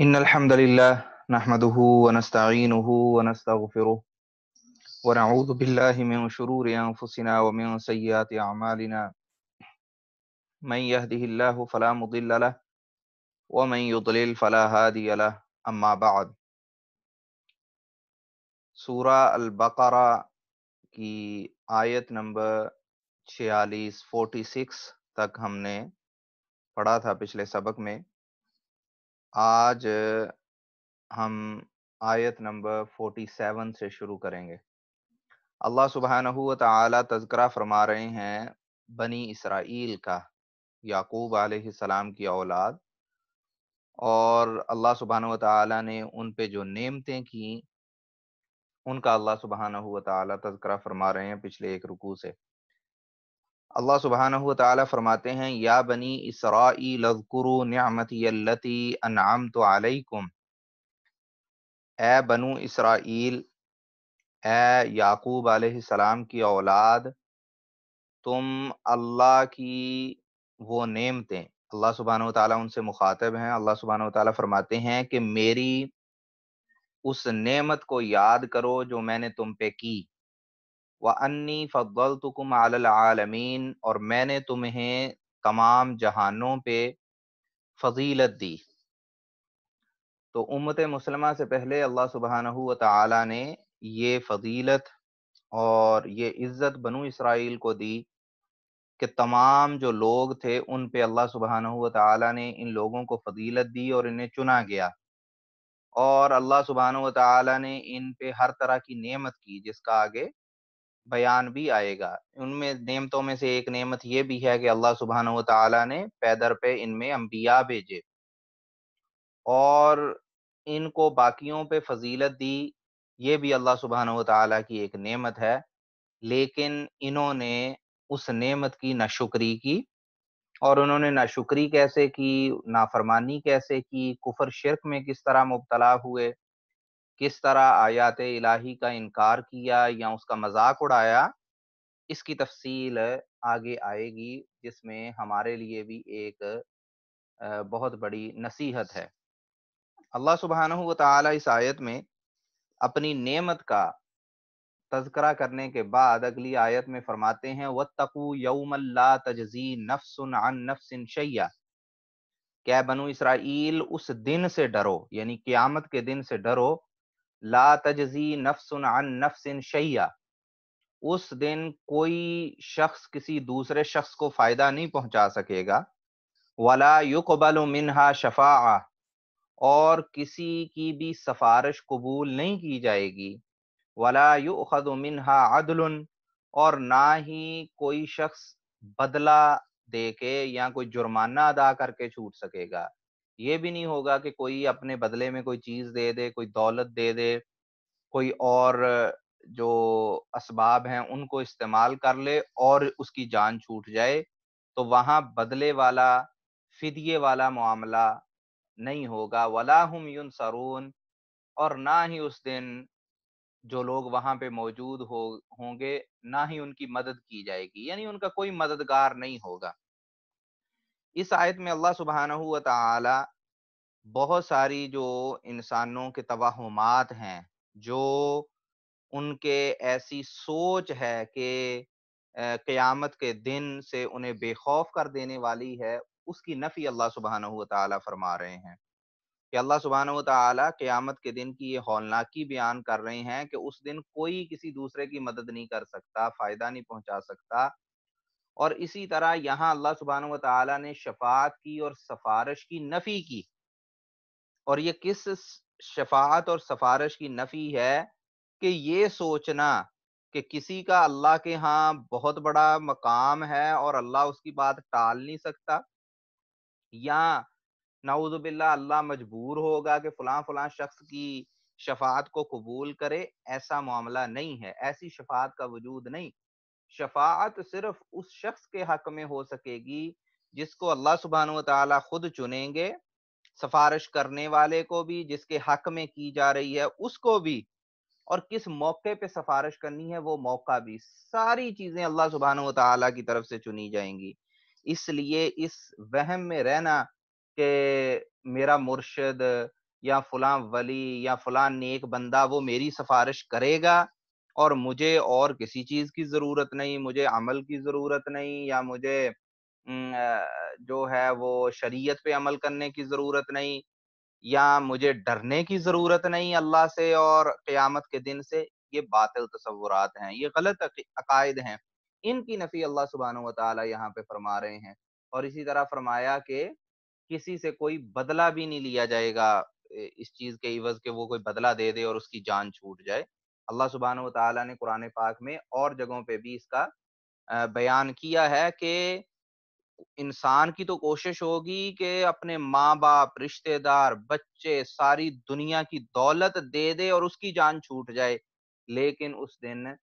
إن الحمد لله نحمده ونستعينه ونستغفره ونعوذ بالله من شرور أنفسنا ومن سيئات أعمالنا من يهده الله فلا مضل له ومن يضلل فلا هادي له أما بعد सूरा अल-बकरा की आयत नंबर 46 46 तक हमने पढ़ा था पिछले सबक में आज हम आयत नंबर 47 से शुरू करेंगे अल्लाह सुबह ताला तज़करा फरमा रहे हैं बनी इसराइल का याकूब सलाम की औलाद और अल्लाह सुबहान व ताला ने उन पे जो नेमतें की उनका अल्लाह सुबहान ताला तज़करा फरमा रहे हैं पिछले एक रुकू से अल्लाह सुबहानहु ताला फरमाते हैं या बनी इसराई लजकुरु नियामती अनाम तो आलकुम ए बनु इसराइल ए याकूब सलाम की औलाद तुम अल्लाह की वो नेमतें अल्लाह सुबहान ताली उनसे मुखातब हैं अल्लाह सुबहान ताली फरमाते हैं कि मेरी उस नेमत को याद करो जो मैंने तुम पे की व अन्नी फ़ल तुम आलमीन और मैंने तुम्हें तमाम जहानों पे फजीलत दी तो उम्मत मुसलमा से पहले अल्लाह सुबहाना ताला ने ये फजीलत और ये इज़्ज़त बनु इसराइल को दी कि तमाम जो लोग थे उन पे अल्लाह सुबहान ताला ने इन लोगों को फजीलत दी और इन्हें चुना गया और अल्लाह सुबहान ताला ने इन पे हर तरह की नेमत की जिसका आगे बयान भी आएगा उनमें नेमतों में से एक नेमत ये भी है कि अल्लाह सुबहान तला ने पैदर पे इनमें अम्बिया भेजे और इनको बाकियों पे फजीलत दी ये भी अल्लाह सुबहान तला की एक नेमत है लेकिन इन्होंने उस नेमत की नाशुक्री की और उन्होंने नाशुक्री कैसे की नाफरमानी कैसे की कुफर शिरक में किस तरह मुबतला हुए किस तरह आयात इलाही का इनकार किया या उसका मजाक उड़ाया इसकी तफसील आगे आएगी जिसमें हमारे लिए भी एक बहुत बड़ी नसीहत है अल्लाह सुबहान इस आयत में अपनी नेमत का तस्करा करने के बाद अगली आयत में फरमाते हैं व तकू यौमल्ला तजी नफसन अन नफसिन शैया क्या बनु इसराइल उस दिन से डरो यानी क़्यामत के दिन से डरो ला तजजी नफ्सन अन नफ्सिन शैया उस दिन कोई शख्स किसी दूसरे शख्स को फ़ायदा नहीं पहुंचा सकेगा वला युकबल मिनहा शफा और किसी की भी सफारश कबूल नहीं की जाएगी वला युद मिनहा अदल और ना ही कोई शख्स बदला दे के या कोई जुर्माना अदा करके छूट सकेगा ये भी नहीं होगा कि कोई अपने बदले में कोई चीज दे दे कोई दौलत दे दे कोई और जो इसबाब हैं उनको इस्तेमाल कर ले और उसकी जान छूट जाए तो वहाँ बदले वाला फिदिये वाला मामला नहीं होगा वला हम सरून और ना ही उस दिन जो लोग वहाँ पे मौजूद हो होंगे ना ही उनकी मदद की जाएगी यानी उनका कोई मददगार नहीं होगा इस आयत में अल्लाह सुबहान ताला बहुत सारी जो इंसानों के तवाहमात हैं जो उनके ऐसी सोच है कि क़यामत के दिन से उन्हें बेखौफ कर देने वाली है उसकी नफ़ी अल्लाह सुबहान ताला फरमा रहे हैं कि अल्लाह सुबहान ताला क़यामत के दिन की ये हौलनाकी बयान कर रहे हैं कि उस दिन कोई किसी दूसरे की मदद नहीं कर सकता फ़ायदा नहीं पहुँचा सकता और इसी तरह यहाँ अल्लाह सुबहान तला ने शफात की और सफारश की नफ़ी की और ये किस शफात और सफारश की नफ़ी है कि ये सोचना कि किसी का अल्लाह के यहाँ बहुत बड़ा मकाम है और अल्लाह उसकी बात टाल नहीं सकता या नाउजबिल्ला अल्लाह मजबूर होगा कि फलां फलां शख्स की शफात को कबूल करे ऐसा मामला नहीं है ऐसी शफात का वजूद नहीं शफात सिर्फ उस शख्स के हक में हो सकेगी जिसको अल्लाह सुबहान तला खुद चुनेंगे सिफारिश करने वाले को भी जिसके हक में की जा रही है उसको भी और किस मौके पे सिफारिश करनी है वो मौका भी सारी चीजें अल्लाह सुबहान तला की तरफ से चुनी जाएंगी इसलिए इस वहम में रहना कि मेरा मुर्शद या फलां वली या फलां नेक बंदा वो मेरी सिफारिश करेगा और मुझे और किसी चीज की जरूरत नहीं मुझे अमल की जरूरत नहीं या मुझे जो है वो शरीयत पे अमल करने की जरूरत नहीं या मुझे डरने की जरूरत नहीं अल्लाह से और क़यामत के दिन से ये बातिल तस्वुरात हैं ये गलत अकायद हैं इनकी नफ़ी अल्लाह सुबहान तला यहाँ पे फरमा रहे हैं और इसी तरह फरमाया कि किसी से कोई बदला भी नहीं लिया जाएगा इस चीज़ के इवज़ के वो कोई बदला दे दे और उसकी जान छूट जाए अल्लाह सुबहान तला ने कुरान पाक में और जगहों पे भी इसका बयान किया है कि इंसान की तो कोशिश होगी कि अपने माँ बाप रिश्तेदार बच्चे सारी दुनिया की दौलत दे दे और उसकी जान छूट जाए लेकिन उस दिन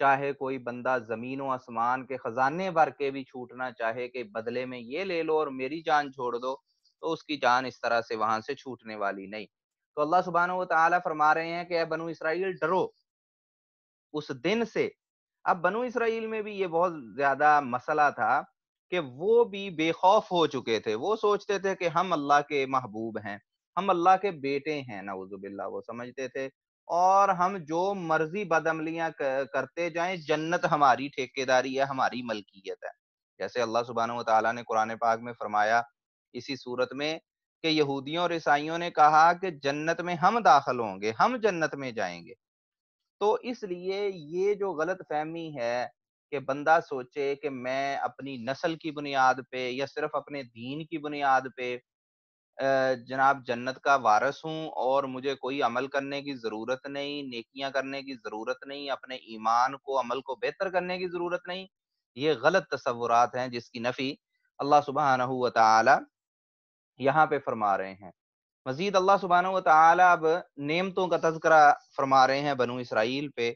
चाहे कोई बंदा जमीन व आसमान के खजाने भर के भी छूटना चाहे कि बदले में ये ले लो और मेरी जान छोड़ दो तो उसकी जान इस तरह से वहां से छूटने वाली नहीं तो अल्लाह सुबहान तरमा रहे हैं कि बनु इसराइल डरो उस दिन से अब बनु इसराइल में भी ये बहुत ज्यादा मसला था कि वो भी बेखौफ हो चुके थे वो सोचते थे कि हम अल्लाह के महबूब हैं हम अल्लाह के बेटे हैं नवजुबिल्ला वो समझते थे और हम जो मर्जी बदमलियां करते जाएं जन्नत हमारी ठेकेदारी है हमारी मलकियत है जैसे अल्लाह सुबहान तला ने कुरान पाक में फरमाया इसी सूरत में कि यहूदियों और ईसाइयों ने कहा कि जन्नत में हम दाखिल होंगे हम जन्नत में जाएंगे तो इसलिए ये जो गलत फहमी है कि बंदा सोचे कि मैं अपनी नस्ल की बुनियाद पे या सिर्फ अपने दीन की बुनियाद पे जनाब जन्नत का वारस हूँ और मुझे कोई अमल करने की ज़रूरत नहीं नेकियां करने की ज़रूरत नहीं अपने ईमान को अमल को बेहतर करने की ज़रूरत नहीं ये गलत तस्वुरात हैं जिसकी नफ़ी अल्लाह सुबहाना तहाँ यहाँ पे फरमा रहे हैं मजीद अल्लाह सुबहान तब नियमतों का तस्करा फरमा रहे हैं बनु इसराइल पे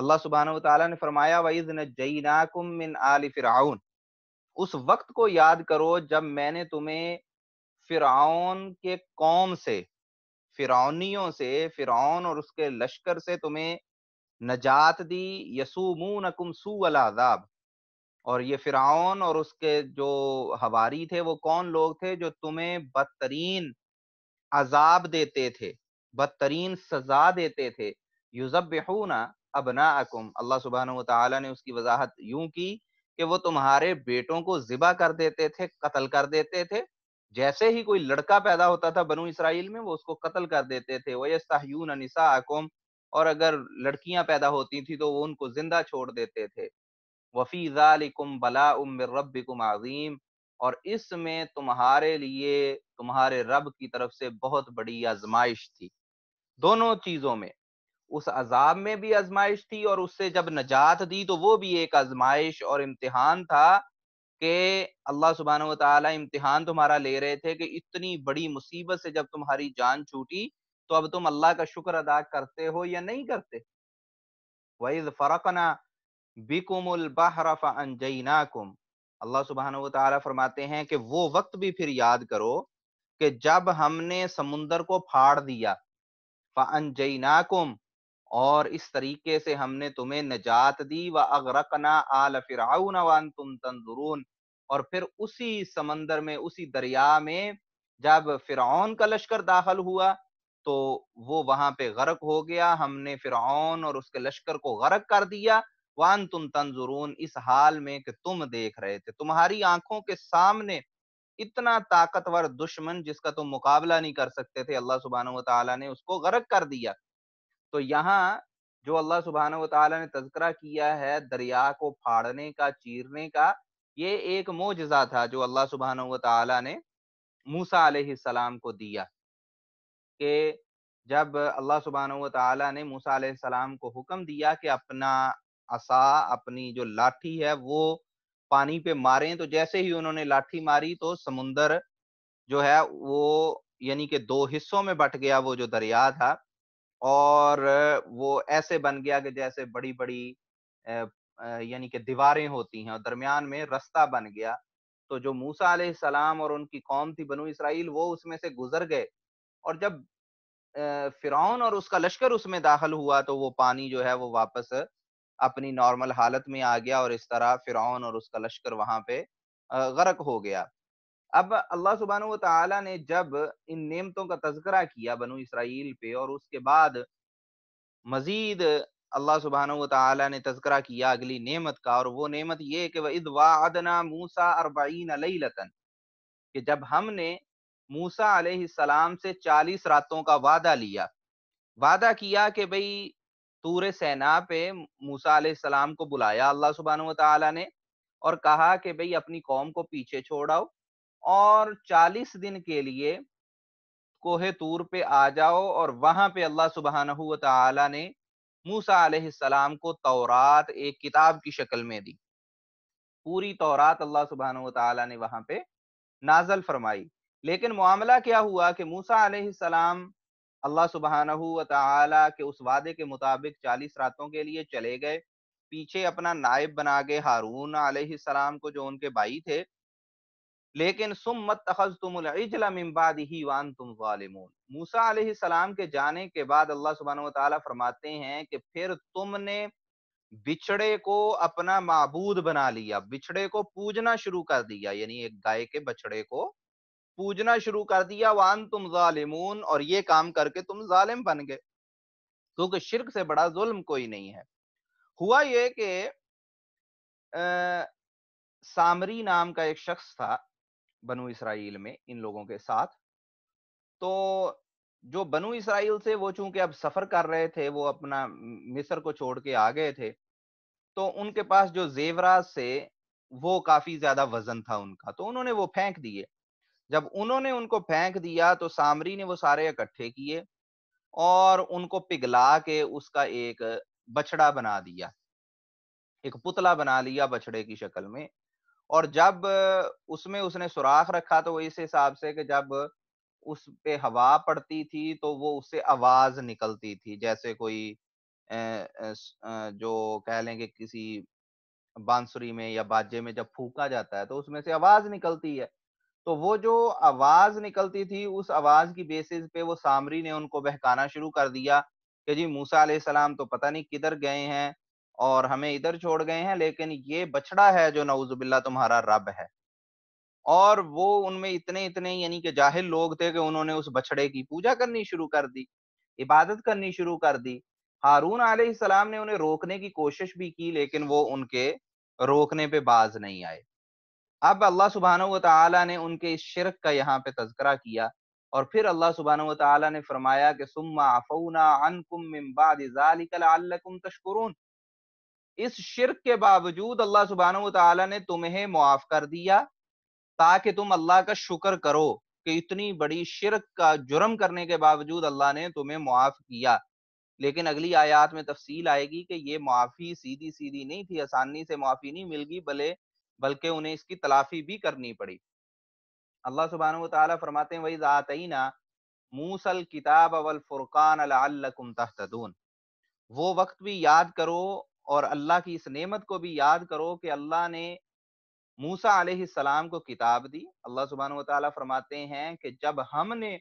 अल्लाह सुबहान तला ने फरमाया वईज़ नजनाकुमिन आल फ़िरआन उस वक्त को याद करो जब मैंने तुम्हें फिराउन के कौम से फ़िरौनियों से फ़िरौन और उसके लश्कर से तुम्हें नजात दी नकुम सू अलाजाब और ये फ़िरौन और उसके जो हवारी थे वो कौन लोग थे जो तुम्हें बदतरीन अजाब देते थे बदतरीन सजा देते थे अब ना अकुम अल्लाह सुबहान तला ने उसकी वजाहत यूं की कि वो तुम्हारे बेटों को जिबा कर देते थे कत्ल कर देते थे जैसे ही कोई लड़का पैदा होता था बनु इसराइल में वो उसको कत्ल कर देते थे वयस्ताहयून निसा अकुम और अगर लड़कियां पैदा होती थी तो वो उनको जिंदा छोड़ देते थे वफीज़ालिकुम बला उम रब्बिकुम आज़ीम और इसमें तुम्हारे लिए तुम्हारे रब की तरफ से बहुत बड़ी आजमाइश थी दोनों चीजों में उस अजाब में भी आजमाइश थी और उससे जब नजात दी तो वो भी एक आजमाइश और इम्तिहान था कि अल्लाह सुबहान तला इम्तिहान तुम्हारा ले रहे थे कि इतनी बड़ी मुसीबत से जब तुम्हारी जान छूटी तो अब तुम अल्लाह का शुक्र अदा करते हो या नहीं करते वही फ़रकना बिकुम बहरफ़ कुम अल्लाह सुबहान तला फरमाते हैं कि वो वक्त भी फिर याद करो कि जब हमने समुंदर को फाड़ दिया फ़नजनाकुम और इस तरीके से हमने तुम्हें नजात दी व अगरकना आल फिर तुम तंदरून और फिर उसी समंदर में उसी दरिया में जब फिरौन का लश्कर दाखिल हुआ तो वो वहां पे गर्क हो गया हमने फिरौन और उसके लश्कर को गर्क कर दिया वान तुम तंजुरून इस हाल में कि तुम देख रहे थे तुम्हारी आंखों के सामने इतना ताकतवर दुश्मन जिसका तुम मुकाबला नहीं कर सकते थे अल्लाह सुबहान तला ने उसको गर्क कर दिया तो यहाँ जो अल्लाह सुबहान तला ने तस्करा किया है दरिया को फाड़ने का चीरने का ये एक मोजा था जो अल्लाह सुबहान तला ने मूसा सलाम को दिया कि जब अल्लाह सुबहान तला ने मूसा सलाम को हुक्म दिया कि अपना असा अपनी जो लाठी है वो पानी पे मारे तो जैसे ही उन्होंने लाठी मारी तो समुन्दर जो है वो यानी कि दो हिस्सों में बट गया वो जो दरिया था और वो ऐसे बन गया कि जैसे बड़ी बड़ी यानी कि दीवारें होती हैं और दरमियान में रास्ता बन गया तो जो मूसा सलाम और उनकी कौम थी बनु इसराइल वो उसमें से गुजर गए और जब फिरौन और उसका लश्कर उसमें दाखिल हुआ तो वो पानी जो है वो वापस अपनी नॉर्मल हालत में आ गया और इस तरह फिरौन और उसका लश्कर वहां पे गर्क हो गया अब अल्लाह सुबहान तला ने जब इन नेमतों का तस्करा किया बनु इसराइल पे और उसके बाद मजीद अल्लाह सुबहान तला ने तस्करा किया अगली नेमत का और वो नेमत ये कि वह इदवा अदना मूसा अरबईन लतन कि जब हमने मूसा सलाम से चालीस रातों का वादा लिया वादा किया कि भाई तूर सेना पे मूसा सलाम को बुलाया अल्लाह सुबहान तला ने और कहा कि भाई अपनी कौम को पीछे छोड़ाओ और चालीस दिन के लिए कोहे तूर पे आ जाओ और वहां पे अल्लाह सुबहान तला ने मूसा सलाम को तौरात एक किताब की शक्ल में दी पूरी तौरात अल्लाह सुबहान तला ने वहां पे नाजल फरमाई लेकिन मामला क्या हुआ कि मूसा सलाम अल्लाह सुबहाना तला के उस वादे के मुताबिक चालीस रातों के लिए चले गए पीछे अपना नायब बना गए हारून आसलाम को जो उनके भाई थे लेकिन सुम्मत तखज तुमबाद ही वान तुम ालिमून मूसा सलाम के जाने के बाद अल्लाह सुबहान तला फरमाते हैं कि फिर तुमने बिछड़े को अपना माबूद बना लिया बिछड़े को पूजना शुरू कर दिया यानी एक गाय के बछड़े को पूजना शुरू कर दिया वान तुम जालिमून और ये काम करके तुम जालिम बन गए क्योंकि शिरक से बड़ा जुल्म कोई नहीं है हुआ ये कि सामरी नाम का एक शख्स था बनु इसराइल में इन लोगों के साथ तो जो बनु इसराइल से वो चूंकि अब सफर कर रहे थे वो अपना मिस्र को छोड़ के आ गए थे तो उनके पास जो जेवराज से वो काफी ज्यादा वजन था उनका तो उन्होंने वो फेंक दिए जब उन्होंने उनको फेंक दिया तो सामरी ने वो सारे इकट्ठे किए और उनको पिघला के उसका एक बछड़ा बना दिया एक पुतला बना लिया बछड़े की शक्ल में और जब उसमें उसने सुराख रखा तो वो इस हिसाब से कि जब उस पे हवा पड़ती थी तो वो उससे आवाज निकलती थी जैसे कोई जो कह लें कि किसी बांसुरी में या बाजे में जब फूका जाता है तो उसमें से आवाज निकलती है तो वो जो आवाज निकलती थी उस आवाज की बेसिस पे वो सामरी ने उनको बहकाना शुरू कर दिया कि जी मूसा सलाम तो पता नहीं किधर गए हैं और हमें इधर छोड़ गए हैं लेकिन ये बछड़ा है जो नवजुबिल्ला तुम्हारा रब है और वो उनमें इतने इतने यानी कि जाहिल लोग थे कि उन्होंने उस बछड़े की पूजा करनी शुरू कर दी इबादत करनी शुरू कर दी हारून आलाम ने उन्हें रोकने की कोशिश भी की लेकिन वो उनके रोकने पे बाज नहीं आए अब अल्लाह सुबहान तला ने उनके इस शिरक का यहाँ पे तस्करा किया और फिर अल्लाह सुबहान तला ने फरमाया कि सुम्मा तशकुरून इस शिरक के बावजूद अल्लाह सुबहान तला ने तुम्हें मुआफ़ कर दिया ताकि तुम अल्लाह का शुक्र करो कि इतनी बड़ी शिरक का जुर्म करने के बावजूद अल्लाह ने तुम्हें मुआफ़ किया लेकिन अगली आयात में तफसील आएगी कि ये मुआफ़ी सीधी सीधी नहीं थी आसानी से मुआफ़ी नहीं मिलगी भले बल्कि उन्हें इसकी तलाफी भी करनी पड़ी अल्लाह सुबहान तला फरमाते हैं वही ज़ातना मूसल किताब अवल फ़ुरक़ान तहतदून वो वक्त भी याद करो और अल्लाह की इस नेमत को भी याद करो कि अल्लाह ने मूसा सलाम को किताब दी अल्लाह सुबहान तला फरमाते हैं कि जब हमने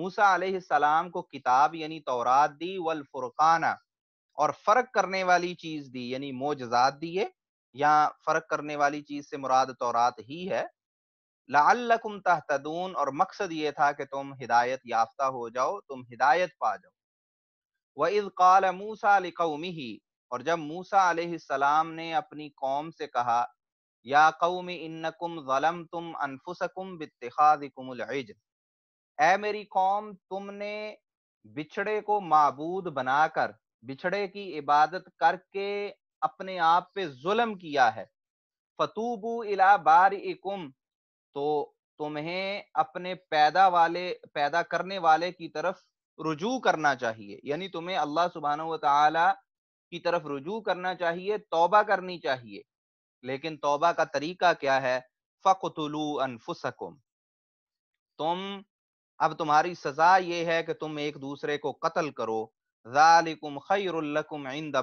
मूसा सलाम को किताब यानी तौरात दी वल फ़ुरक़ाना और फ़र्क करने वाली चीज़ दी यानी मोजात दिए यहाँ फर्क करने वाली चीज से मुराद तौरात ही है लाअल्लकुम तहतदून और मकसद ये था कि तुम हिदायत याफ्ता हो जाओ तुम हिदायत पा जाओ व इज़ काल मूसा कौमी ही और जब मूसा सलाम ने अपनी कौम से कहा या कौम इन्नकुम ज़लम तुम अनफुसकुम बित्तिखादिकुमुलइज ए मेरी कौम तुमने बिछड़े को माबूद बनाकर बिछड़े की इबादत करके अपने आप पे जुल्म किया है फतूबू इला बार तो तुम्हें अपने पैदा वाले पैदा करने वाले की तरफ रुजू करना चाहिए यानी तुम्हें अल्लाह सुबहान की तरफ रुजू करना चाहिए तोबा करनी चाहिए लेकिन तोबा का तरीका क्या है फ़कतुलू अनफुसकुम तुम अब तुम्हारी सजा ये है कि तुम एक दूसरे को कत्ल करो ज़ालिकुम खैरुल्लकुम इंद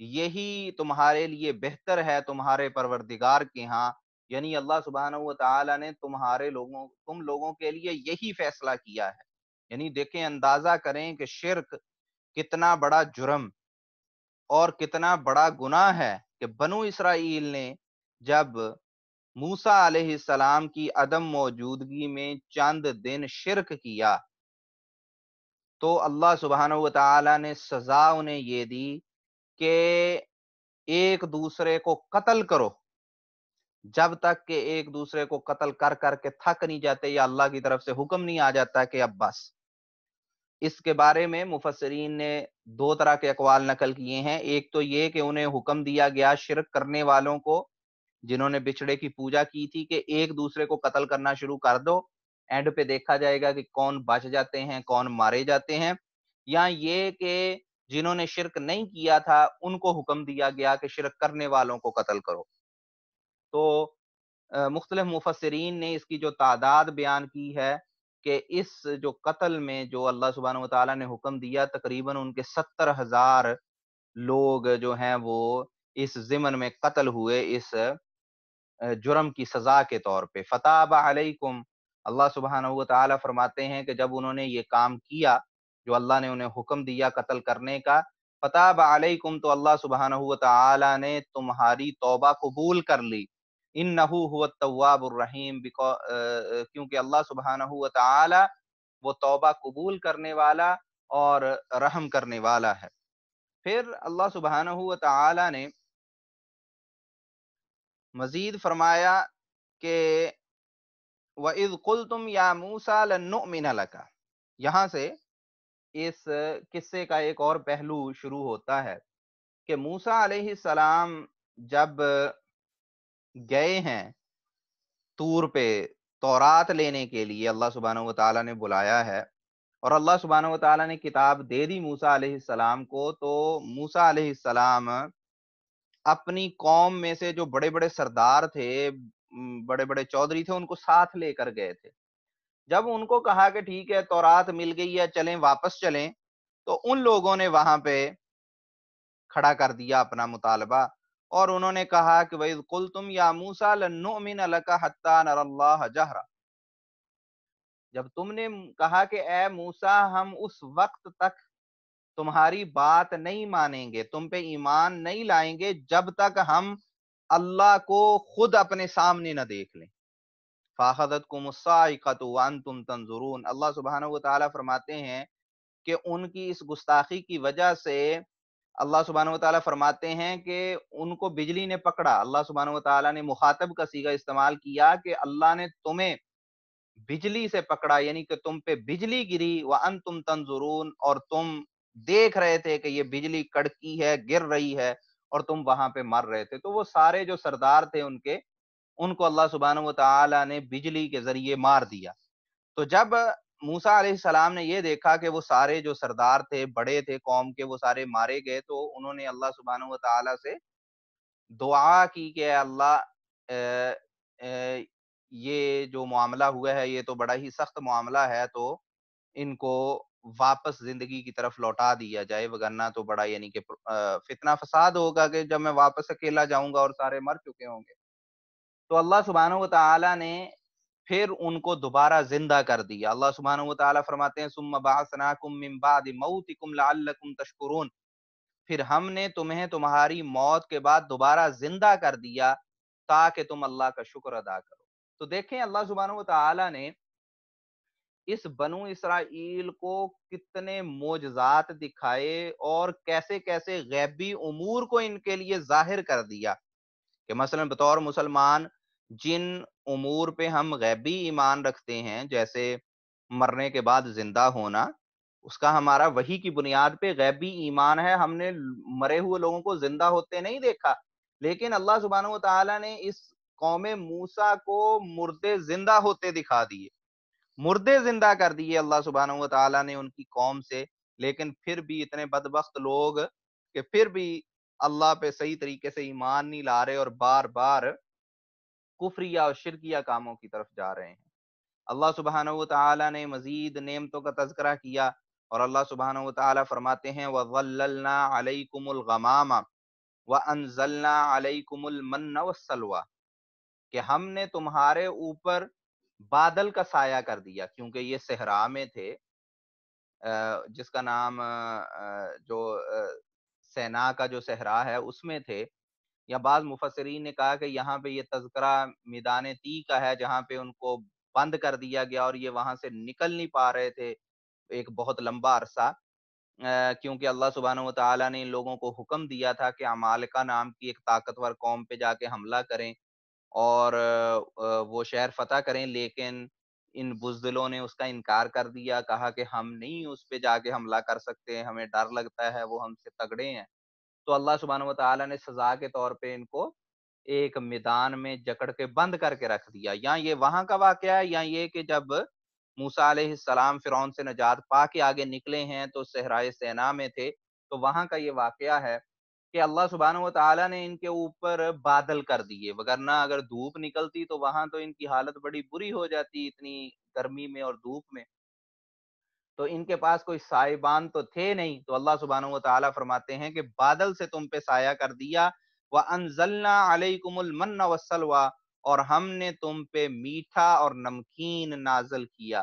यही तुम्हारे लिए बेहतर है तुम्हारे परवरदिगार के यहाँ यानी अल्लाह सुबहान ने तुम्हारे लोगों तुम लोगों के लिए यही फैसला किया है यानी देखें अंदाजा करें कि शिरक कितना बड़ा जुर्म और कितना बड़ा गुनाह है कि बनु इसराइल ने जब मूसा सलाम की अदम मौजूदगी में चंद दिन शिरक किया तो अल्लाह सुबहान तजा ने सजा उन्हें ये दी कि एक दूसरे को कत्ल करो जब तक कि एक दूसरे को कत्ल कर करके थक नहीं जाते या अल्लाह की तरफ से हुक्म नहीं आ जाता कि अब बस इसके बारे में मुफसरीन ने दो तरह के अकवाल नकल किए हैं एक तो ये कि उन्हें हुक्म दिया गया शिरक करने वालों को जिन्होंने बिछड़े की पूजा की थी कि एक दूसरे को कत्ल करना शुरू कर दो एंड पे देखा जाएगा कि कौन बच जाते हैं कौन मारे जाते हैं या ये कि जिन्होंने शिरक नहीं किया था उनको हुक्म दिया गया कि शिरक करने वालों को कत्ल करो तो मुख्तल मुफसरीन ने इसकी जो तादाद बयान की है कि इस जो कत्ल में जो अल्लाह सुबहान तला ने हुक्म दिया तकरीबन उनके सत्तर हजार लोग जो हैं वो इस जिमन में कत्ल हुए इस जुर्म की सजा के तौर पर फताब अलैकुम अल्लाह सुबहान तरमाते हैं कि जब उन्होंने ये काम किया जो अल्लाह ने उन्हें हुक्म दिया कत्ल करने का फताब अलैकुम तो अल्लाह सुबहान तआला ने तुम्हारी तौबा कबूल कर ली इन्नहु हुवत नहू रहीम क्योंकि अल्लाह सुबहान तआला वो तौबा कबूल करने वाला और रहम करने वाला है फिर अल्लाह सुबहान तआला ने मजीद फरमाया कि वज़ कुल तुम या मूसा लन्नो मिना लका यहाँ से इस किस्से का एक और पहलू शुरू होता है कि मूसा सलाम जब गए हैं तूर पे तौरात लेने के लिए अल्लाह सुबहान तला ने बुलाया है और अल्लाह सुबहान तला ने किताब दे दी मूसा सलाम को तो मूसा सलाम अपनी कौम में से जो बड़े बड़े सरदार थे बड़े बड़े चौधरी थे उनको साथ लेकर गए थे जब उनको कहा कि ठीक है तो रात मिल गई है चलें वापस चलें तो उन लोगों ने वहां पे खड़ा कर दिया अपना मुतालबा और उन्होंने कहा कि वही कुल तुम या मूसा जहरा जब तुमने कहा कि ए मूसा हम उस वक्त तक तुम्हारी बात नहीं मानेंगे तुम पे ईमान नहीं लाएंगे जब तक हम अल्लाह को खुद अपने सामने न देख लें फाखदत को मुस्साइकत तुम तंजरून अल्लाह सुबहान ताली फरमाते हैं कि उनकी इस गुस्ताखी की वजह से अल्लाह सुबहान तला फरमाते हैं कि उनको बिजली ने पकड़ा अल्लाह सुबहान तला ने मुखातब का सीगा इस्तेमाल किया कि अल्लाह ने तुम्हें बिजली से पकड़ा यानी कि तुम पे बिजली गिरी व अन तुम तंजरून और तुम देख रहे थे कि ये बिजली कड़की है गिर रही है और तुम वहां पे मर रहे थे तो वो सारे जो सरदार थे उनके उनको अल्लाह सुबहान वाली ने बिजली के जरिए मार दिया तो जब मूसा सलाम ने यह देखा कि वो सारे जो सरदार थे बड़े थे कौम के वो सारे मारे गए तो उन्होंने अल्लाह सुबहान वाली से दुआ की कि अल्लाह ये जो मामला हुआ है ये तो बड़ा ही सख्त मामला है तो इनको वापस जिंदगी की तरफ लौटा दिया जाए वगरना तो बड़ा यानी कि फितना फसाद होगा कि जब मैं वापस अकेला जाऊंगा और सारे मर चुके होंगे तो अल्लाह सुबहान तला ने फिर उनको दोबारा जिंदा कर दिया अल्लाह सुबहान तला फरमाते हैं तशकुरून फिर हमने तुम्हें तुम्हारी मौत के बाद दोबारा जिंदा कर दिया ताकि तुम अल्लाह का शुक्र अदा करो तो देखें अल्लाह सुबहान तला ने इस बनु इसराइल को कितने मोजात दिखाए और कैसे कैसे गैबी उमूर को इनके लिए जाहिर कर दिया कि मसलन बतौर मुसलमान जिन उमूर पे हम गैबी ईमान रखते हैं जैसे मरने के बाद जिंदा होना उसका हमारा वही की बुनियाद पे गैबी ईमान है हमने मरे हुए लोगों को जिंदा होते नहीं देखा लेकिन अल्लाह सुबहान तला ने इस कौम मूसा को मुर्दे जिंदा होते दिखा दिए मुर्दे जिंदा कर दिए अल्लाह सुबहान तला ने उनकी कौम से लेकिन फिर भी इतने बदबख्त लोग कि फिर भी अल्लाह पे सही तरीके से ईमान नहीं ला रहे और बार बार कुफ्रिया और शिरकिया कामों की तरफ जा रहे हैं अल्लाह सुबहान तला ने मजीद नेमतों का तस्करा किया और अल्लाह सुबहान तला फरमाते हैं वल्लना व अनजल्ला कि हमने तुम्हारे ऊपर बादल का साया कर दिया क्योंकि ये सहरा में थे जिसका नाम जो सेना का जो सहरा है उसमें थे या बाज मुफसरीन ने कहा कि यहाँ पे ये तस्करा मैदान ती का है जहाँ पे उनको बंद कर दिया गया और ये वहाँ से निकल नहीं पा रहे थे एक बहुत लंबा अरसा क्योंकि अल्लाह सुबहान तला ने इन लोगों को हुक्म दिया था कि अमालिका नाम की एक ताकतवर कौम पे जाके हमला करें और वो शहर फतह करें लेकिन इन बुजदलों ने उसका इनकार कर दिया कहा कि हम नहीं उस पर जाके हमला कर सकते हमें डर लगता है वो हमसे तगड़े हैं तो अल्लाह सुबहान तला ने सजा के तौर पे इनको एक मैदान में जकड़ के बंद करके रख दिया या ये वहां का वाक़ है या ये कि जब मूसा सलाम फिरौन से नजात पा के आगे निकले हैं तो सहराए सेना में थे तो वहां का ये वाक़ है कि अल्लाह सुबहान तला ने इनके ऊपर बादल कर दिए वगरना अगर धूप निकलती तो वहां तो इनकी हालत बड़ी बुरी हो जाती इतनी गर्मी में और धूप में तो इनके पास कोई साहिबान तो थे नहीं तो अल्लाह सुबहान तला फरमाते हैं कि बादल से तुम पे साया कर दिया व अनजलना अलकुमन वसलवा और हमने तुम पे मीठा और नमकीन नाजल किया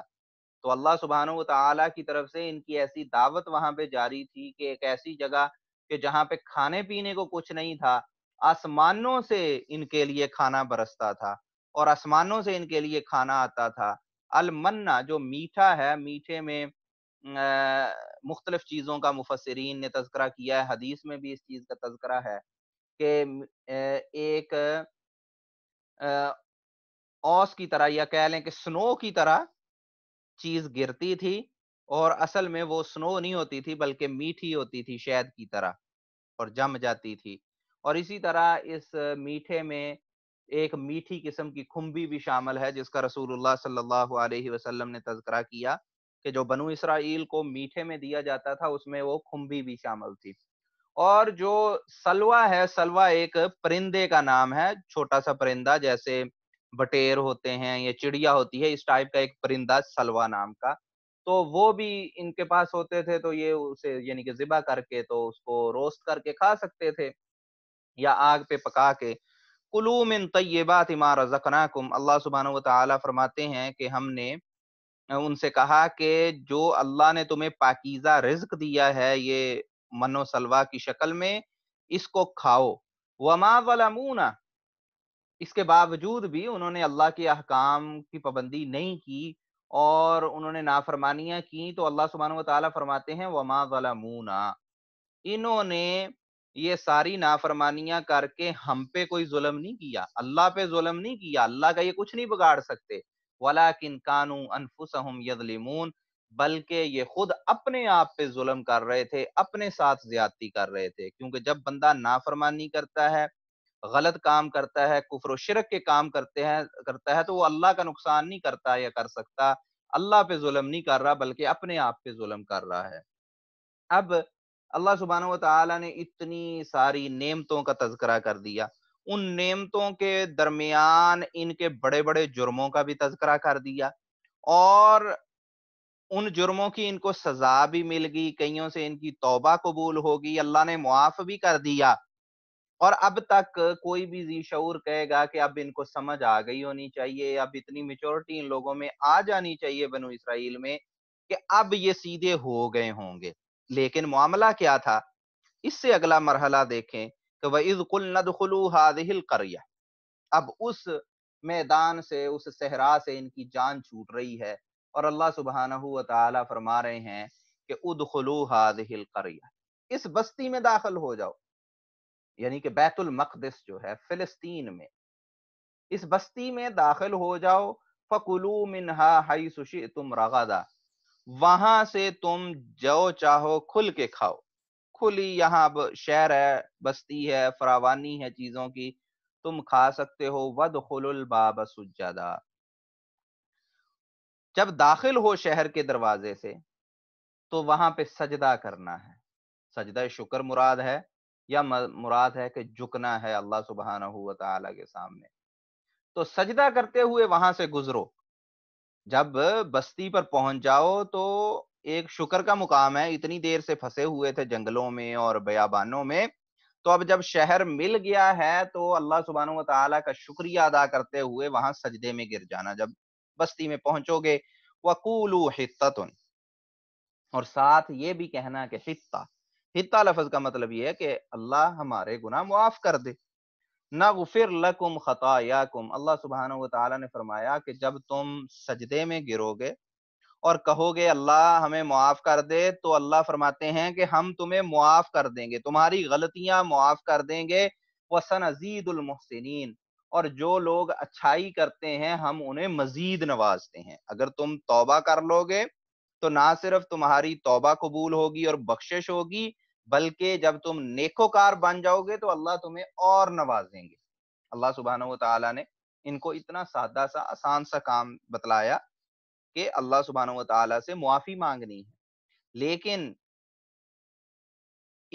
तो अल्लाह सुबहान तला की तरफ से इनकी ऐसी दावत वहाँ पे जारी थी कि एक ऐसी जगह कि जहाँ पे खाने पीने को कुछ नहीं था आसमानों से इनके लिए खाना बरसता था और आसमानों से इनके लिए खाना आता था अलमन्ना जो मीठा है मीठे में मुख्तलिफ चीज़ों का मुफसरीन ने तस्करा किया है हदीस में भी इस चीज़ का तस्करा है कि एक ओस की तरह या कह लें कि स्नो की तरह चीज़ गिरती थी और असल में वो स्नो नहीं होती थी बल्कि मीठी होती थी शहद की तरह और जम जाती थी और इसी तरह इस मीठे में एक मीठी किस्म की खुम्बी भी शामिल है जिसका रसूलुल्लाह सल्लल्लाहु अलैहि वसल्लम ने तस्करा किया कि जो बनु इसराइल को मीठे में दिया जाता था उसमें वो खुम्बी भी शामिल थी और जो सलवा है सलवा एक परिंदे का नाम है छोटा सा परिंदा जैसे बटेर होते हैं या चिड़िया होती है इस टाइप का एक परिंदा सलवा नाम का तो वो भी इनके पास होते थे तो ये उसे यानी कि जिबा करके तो उसको रोस्ट करके खा सकते थे या आग पे पका के कुलूम इन तय्यबात इमार जकना कुम अल्लाह सुबहान वाली फरमाते हैं कि हमने उनसे कहा कि जो अल्लाह ने तुम्हें पाकिजा रिज्क दिया है ये मनो सलवा की शक्ल में इसको खाओ वमा वलमूना इसके बावजूद भी उन्होंने अल्लाह के अहकाम की पाबंदी नहीं की और उन्होंने नाफरमानियाँ की तो अल्लाह सुबहान तला फरमाते हैं वमा वलमूना इन्होंने ये सारी नाफरमानियाँ करके हम पे कोई जुल्म नहीं किया अल्लाह पे जुल्म नहीं किया अल्लाह का ये कुछ नहीं बिगाड़ सकते वलाकिन कानू अनफुसहुम यज़लिमून बल्कि ये खुद अपने आप पे जुल्म कर रहे थे अपने साथ ज्यादती कर रहे थे क्योंकि जब बंदा नाफरमानी करता है गलत काम करता है कुफर शिरक के काम करते हैं करता है तो वो अल्लाह का नुकसान नहीं करता या कर सकता अल्लाह पे जुल्म नहीं कर रहा बल्कि अपने आप पे जुल्म कर रहा है अब अल्लाह सुबहान तला ने इतनी सारी नेमतों का तस्करा कर दिया उन नियमतों के दरमियान इनके बड़े बड़े जुर्मों का भी तस्करा कर दिया और उन जुर्मों की इनको सजा भी मिल गई कईयों से इनकी तौबा कबूल होगी अल्लाह ने मुआफ भी कर दिया और अब तक कोई भी जी शूर कहेगा कि अब इनको समझ आ गई होनी चाहिए अब इतनी मेचोरिटी इन लोगों में आ जानी चाहिए बनु इसराइल में कि अब ये सीधे हो गए होंगे लेकिन मामला क्या था इससे अगला मरहला देखें तो वज़कुल्नदखलू हादिल करिया अब उस मैदान से उस सहरा से इनकी जान छूट रही है और अल्लाह सुबहाना तला फरमा रहे हैं कि उदखलू हादिल करिया इस बस्ती में दाखिल हो जाओ यानी कि बैतुल मकदस जो है फिलिस्तीन में इस बस्ती में दाखिल हो जाओ फकुलू मिनहा हई सुशी तुम रगादा वहां से तुम जो चाहो खुल के खाओ खुली यहाँ अब शहर है बस्ती है फरावानी है चीजों की तुम खा सकते हो वद बाब सुजादा जब दाखिल हो शहर के दरवाजे से तो वहां पे सजदा करना है सजदा शुक्र मुराद है या मुराद है कि झुकना है अल्लाह सुबहाना तला के सामने तो सजदा करते हुए वहां से गुजरो जब बस्ती पर पहुंच जाओ तो एक शुक्र का मुकाम है इतनी देर से फंसे हुए थे जंगलों में और बयाबानों में तो अब जब शहर मिल गया है तो अल्लाह सुबहान तला का शुक्रिया अदा करते हुए वहां सजदे में गिर जाना जब बस्ती में पहुंचोगे वकूलू हिस्सा और साथ ये भी कहना कि हिस्सा हिता लफज का मतलब ये है कि अल्लाह हमारे गुना मुआफ कर दे ना गुफिर लकुम कुम अल्लाह सुबहान ने फरमाया कि जब तुम सजदे में गिरोगे और कहोगे अल्लाह हमें मुआफ कर दे तो अल्लाह फरमाते हैं कि हम तुम्हें मुआफ कर देंगे तुम्हारी गलतियां मुआफ कर देंगे वसन अजीदुलमहसिन और जो लोग अच्छाई करते हैं हम उन्हें मजीद नवाजते हैं अगर तुम तौबा कर लोगे तो ना सिर्फ तुम्हारी तौबा कबूल होगी और बख्शिश होगी बल्कि जब तुम नेकोकार बन जाओगे तो अल्लाह तुम्हें और नवाजेंगे अल्लाह सुबहान तला ने इनको इतना सादा सा आसान सा काम बतलाया के अल्लाह सुबहान तला से मुआफ़ी मांगनी है लेकिन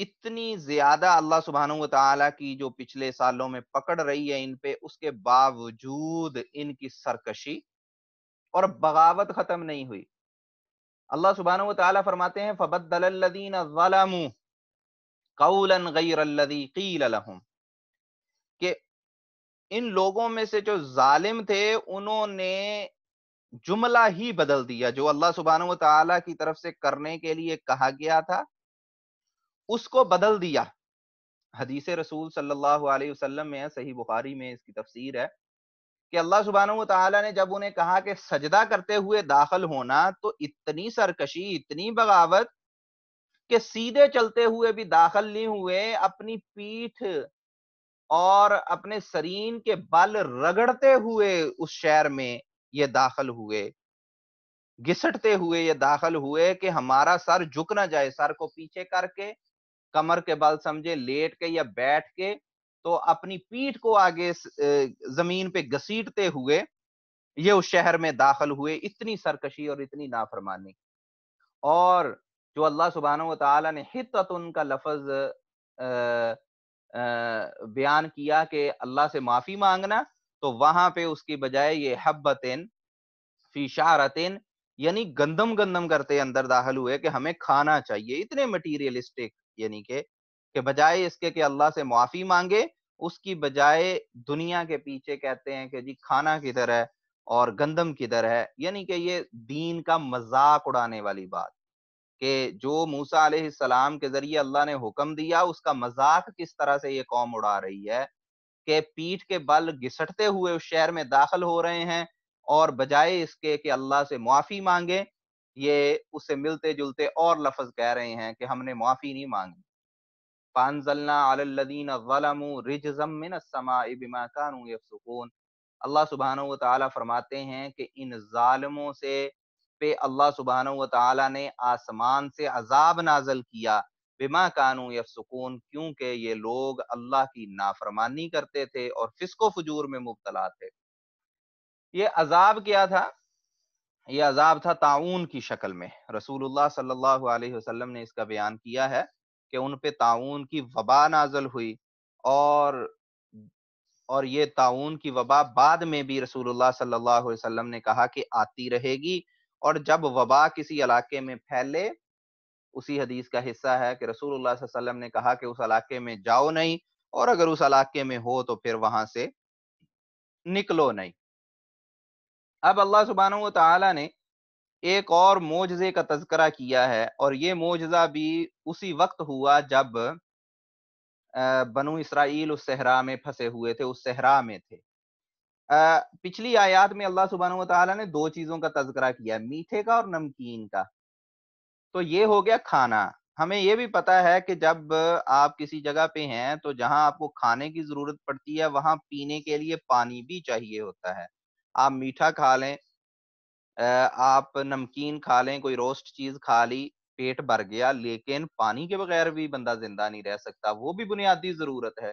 इतनी ज्यादा अल्लाह सुबहान तला की जो पिछले सालों में पकड़ रही है इन पे उसके बावजूद इनकी सरकशी और बगावत खत्म नहीं हुई अल्लाह सुबहान तला फरमाते हैं फबदीन कौलन गैरल्लदी के इन लोगों में से जो जालिम थे उन्होंने जुमला ही बदल दिया जो अल्लाह सुबहान तला की तरफ से करने के लिए कहा गया था उसको बदल दिया हदीस रसूल सल्लल्लाहु अलैहि वसल्लम में सही बुखारी में इसकी तफसीर है कि अल्लाह सुबहान तला ने जब उन्हें कहा कि सजदा करते हुए दाखिल होना तो इतनी सरकशी इतनी बगावत के सीधे चलते हुए भी दाखिल नहीं हुए अपनी पीठ और अपने शरीर के बल रगड़ते हुए उस शहर में ये दाखिल हुए घिसटते हुए ये दाखिल हुए कि हमारा सर झुक ना जाए सर को पीछे करके कमर के बल समझे लेट के या बैठ के तो अपनी पीठ को आगे जमीन पे घसीटते हुए ये उस शहर में दाखिल हुए इतनी सरकशी और इतनी नाफरमानी और जो अल्लाह सुबहान तला ने हित उनका लफज बयान किया कि अल्लाह से माफ़ी मांगना तो वहां पे उसकी बजाय ये हब्बतिन फिशारतिन यानी गंदम गंदम करते अंदर दाखिल हुए कि हमें खाना चाहिए इतने मटीरियलिस्टिक यानी के के बजाय इसके कि अल्लाह से माफी मांगे उसकी बजाय दुनिया के पीछे कहते हैं कि जी खाना किधर है और गंदम किधर है यानी कि ये दीन का मजाक उड़ाने वाली बात कि जो मूसा सलाम के जरिए अल्लाह ने हुक्म दिया उसका मजाक किस तरह से ये कौम उड़ा रही है के पीठ के बल घिसटते हुए उस शहर में दाखिल हो रहे हैं और बजाय इसके कि अल्लाह से मुआफ़ी मांगे ये उससे मिलते जुलते और लफज कह रहे हैं कि हमने मुआफ़ी नहीं मांगी अल्लाह सुबहान फरमाते हैं कि इन ालमों से पे अल्लाह सुबहान तसमान ने आसमान से अजाब नाजल किया बिमा कानू या सुकून क्योंकि ये लोग अल्लाह की नाफरमानी करते थे और फिसको फजूर में मुबतला थे ये अजाब क्या था ये अजाब था ताउन की शक्ल में रसूलुल्लाह सल्लल्लाहु अलैहि वसल्लम ने इसका बयान किया है कि उन पे ताउन की वबा नाजल हुई और और ये ताउन की वबा बाद में भी रसूलुल्लाह सल्लल्लाहु अलैहि वसल्लम ने कहा कि आती रहेगी और जब वबा किसी इलाके में फैले उसी हदीस का हिस्सा है कि रसूल ने कहा कि उस इलाके में जाओ नहीं और अगर उस इलाके में हो तो फिर वहां से निकलो नहीं अब अल्लाह सुबहान तला ने एक और मोजे का तस्करा किया है और ये मोजा भी उसी वक्त हुआ जब बनु इसराइल उस सहरा में फंसे हुए थे उस सहरा में थे पिछली आयात में अल्लाह सुबहान तला ने दो चीज़ों का तस्करा किया मीठे का और नमकीन का तो ये हो गया खाना हमें ये भी पता है कि जब आप किसी जगह पे हैं तो जहां आपको खाने की जरूरत पड़ती है वहां पीने के लिए पानी भी चाहिए होता है आप मीठा खा लें आप नमकीन खा लें कोई रोस्ट चीज खा ली पेट भर गया लेकिन पानी के बगैर भी बंदा जिंदा नहीं रह सकता वो भी बुनियादी जरूरत है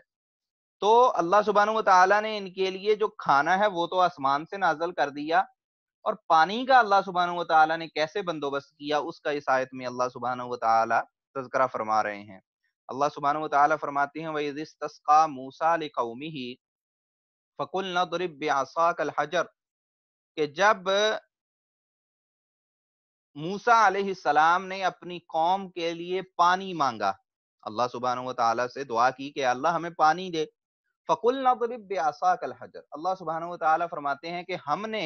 तो अल्लाह सुबहान तला ने इनके लिए जो खाना है वो तो आसमान से नाजल कर दिया और पानी का अल्लाह सुबहान तला ने कैसे बंदोबस्त किया उसका इस आयत में अल्लाह सुबहान तला तस्करा फरमा रहे हैं अल्लाह सुबहान तला फरमाते हैं वही तस्का मूसा कौमी ही फ़कुल नजर के हजर जब मूसा सलाम ने अपनी कौम के लिए पानी मांगा अल्लाह सुबहान तला से दुआ की कि अल्लाह हमें पानी दे फ़कुल नजर हजर अल्लाह सुबहान तरमाते फरमाते हैं कि हमने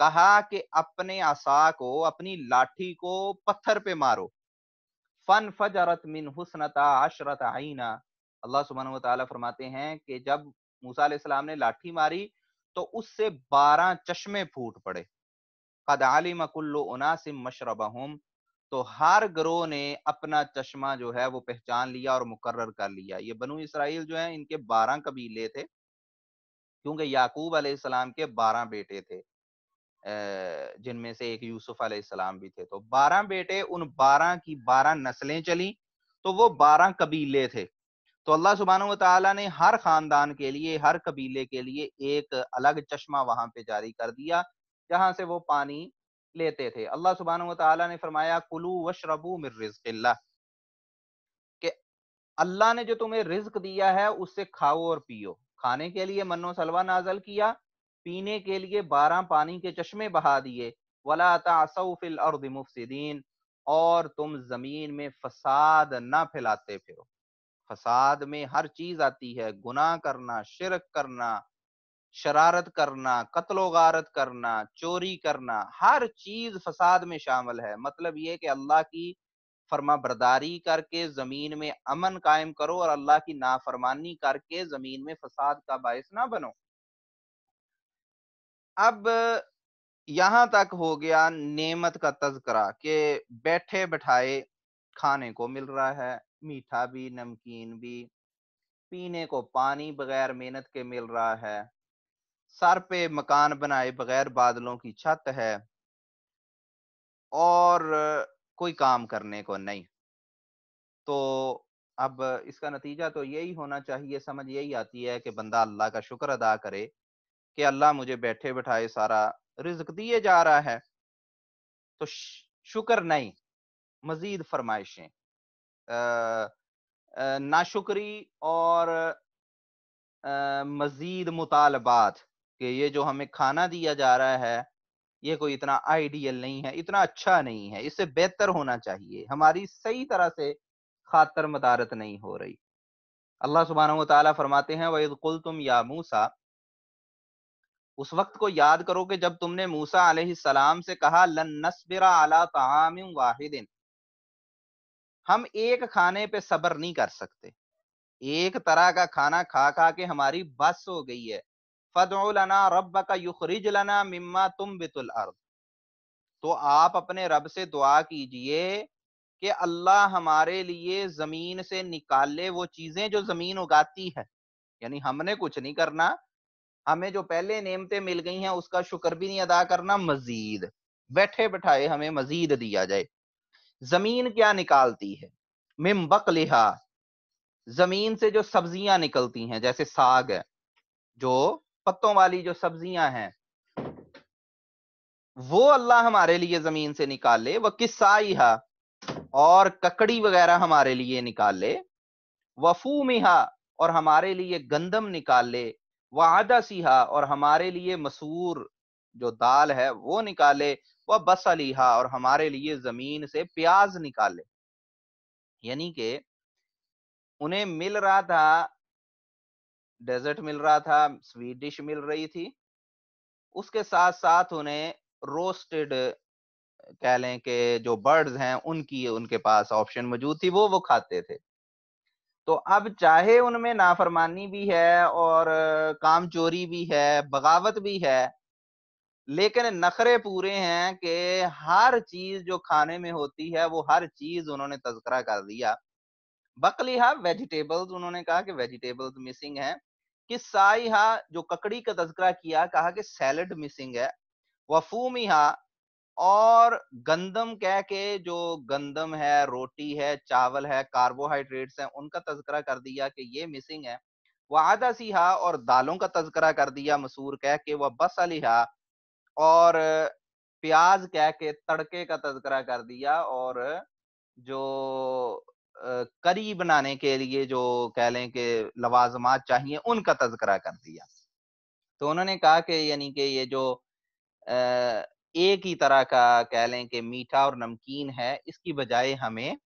कहा कि अपने आसा को अपनी लाठी को पत्थर पे मारो फन फजरत मिन हुसनता अशरत आईना अल्लाह सुबहान तआला फरमाते हैं कि जब मूसा सलाम ने लाठी मारी तो उससे बारह चश्मे फूट पड़े कद आलिम कुल्लो उनासिम मशरबहम तो हर ग्रोह ने अपना चश्मा जो है वो पहचान लिया और मुकर्र कर लिया ये बनु इसराइल जो है इनके बारह कबीले थे क्योंकि याकूब सलाम के बारह बेटे थे जिनमें से एक यूसुफ अलैहिस्सलाम भी थे तो बारह बेटे उन बारह की बारह नस्लें चली तो वो बारह कबीले थे तो अल्लाह सुबहान तला ने हर खानदान के लिए हर कबीले के लिए एक अलग चश्मा वहां पे जारी कर दिया जहां से वो पानी लेते थे अल्लाह सुबहान तला ने फरमाया कुलू वशरबू मिर्रिज़ के अल्लाह ने जो तुम्हें रिज्क दिया है उससे खाओ और पियो खाने के लिए मनो सलवा नाजल किया पीने के लिए बारह पानी के चश्मे बहा दिए वला और तुम जमीन में फसाद ना फैलाते फिरो फसाद में हर चीज आती है गुनाह करना शिरक करना शरारत करना कत्लो गारत करना चोरी करना हर चीज फसाद में शामिल है मतलब ये कि अल्लाह की फर्मा बरदारी करके ज़मीन में अमन कायम करो और अल्लाह की नाफरमानी करके ज़मीन में फसाद का बायस ना बनो अब यहाँ तक हो गया नेमत का तस्करा के बैठे बैठाए खाने को मिल रहा है मीठा भी नमकीन भी पीने को पानी बगैर मेहनत के मिल रहा है सर पे मकान बनाए बगैर बादलों की छत है और कोई काम करने को नहीं तो अब इसका नतीजा तो यही होना चाहिए समझ यही आती है कि बंदा अल्लाह का शुक्र अदा करे कि अल्लाह मुझे बैठे बैठाए सारा रिज्क दिए जा रहा है तो शुक्र नहीं मजीद फरमाइशें नाशुक्री और आ, मजीद मुतालबात कि ये जो हमें खाना दिया जा रहा है ये कोई इतना आइडियल नहीं है इतना अच्छा नहीं है इससे बेहतर होना चाहिए हमारी सही तरह से खातर मदारत नहीं हो रही अल्लाह सुबहाना ताली फरमाते हैं वही कुल तुम या मूसा उस वक्त को याद करो कि जब तुमने मूसा सलाम से कहा लन नस्बिरा अला तमाम वाहिदिन हम एक खाने पे सब्र नहीं कर सकते एक तरह का खाना खा खा के हमारी बस हो गई है फदना रब का युखरिज लना मिम्मा तुम बितुल अर्द तो आप अपने रब से दुआ कीजिए कि अल्लाह हमारे लिए ज़मीन से निकाले वो चीज़ें जो ज़मीन उगाती है यानी हमने कुछ नहीं करना हमें जो पहले नियमते मिल गई हैं उसका शुक्र भी नहीं अदा करना मजीद बैठे बैठाए हमें मजीद दिया जाए जमीन क्या निकालती है मिम्बक लिहा जमीन से जो सब्जियां निकलती हैं जैसे साग है जो पत्तों वाली जो सब्जियां हैं वो अल्लाह हमारे लिए जमीन से निकाले वह किस्सा और ककड़ी वगैरह हमारे लिए निकाले वफूमिहा और हमारे लिए गंदम निकाले वहादा सीहा और हमारे लिए मसूर जो दाल है वो निकाले वह बस अलीहा और हमारे लिए जमीन से प्याज निकाले यानी कि उन्हें मिल रहा था डेजर्ट मिल रहा था स्वीट डिश मिल रही थी उसके साथ साथ उन्हें रोस्टेड कह लें कि जो बर्ड्स हैं उनकी उनके पास ऑप्शन मौजूद थी वो वो खाते थे तो अब चाहे उनमें नाफरमानी भी है और काम चोरी भी है बगावत भी है लेकिन नखरे पूरे हैं कि हर चीज जो खाने में होती है वो हर चीज उन्होंने तस्करा कर दिया बकली हा वेजिटेबल्स उन्होंने कहा कि वेजिटेबल्स मिसिंग है कि हा जो ककड़ी का तस्करा किया कहा कि सैलड मिसिंग है वफूमी हा और गंदम कह के जो गंदम है रोटी है चावल है कार्बोहाइड्रेट्स हैं उनका तस्करा कर दिया कि ये मिसिंग है वह आधा सीहा और दालों का तस्करा कर दिया मसूर कह के वह बस अलिहा और प्याज कह के तड़के का तस्करा कर दिया और जो करी बनाने के लिए जो कह लें कि लवाजमात चाहिए उनका तस्करा कर दिया तो उन्होंने कहा कि यानी कि ये जो एक ही तरह का कह लें कि मीठा और नमकीन है इसकी बजाय हमें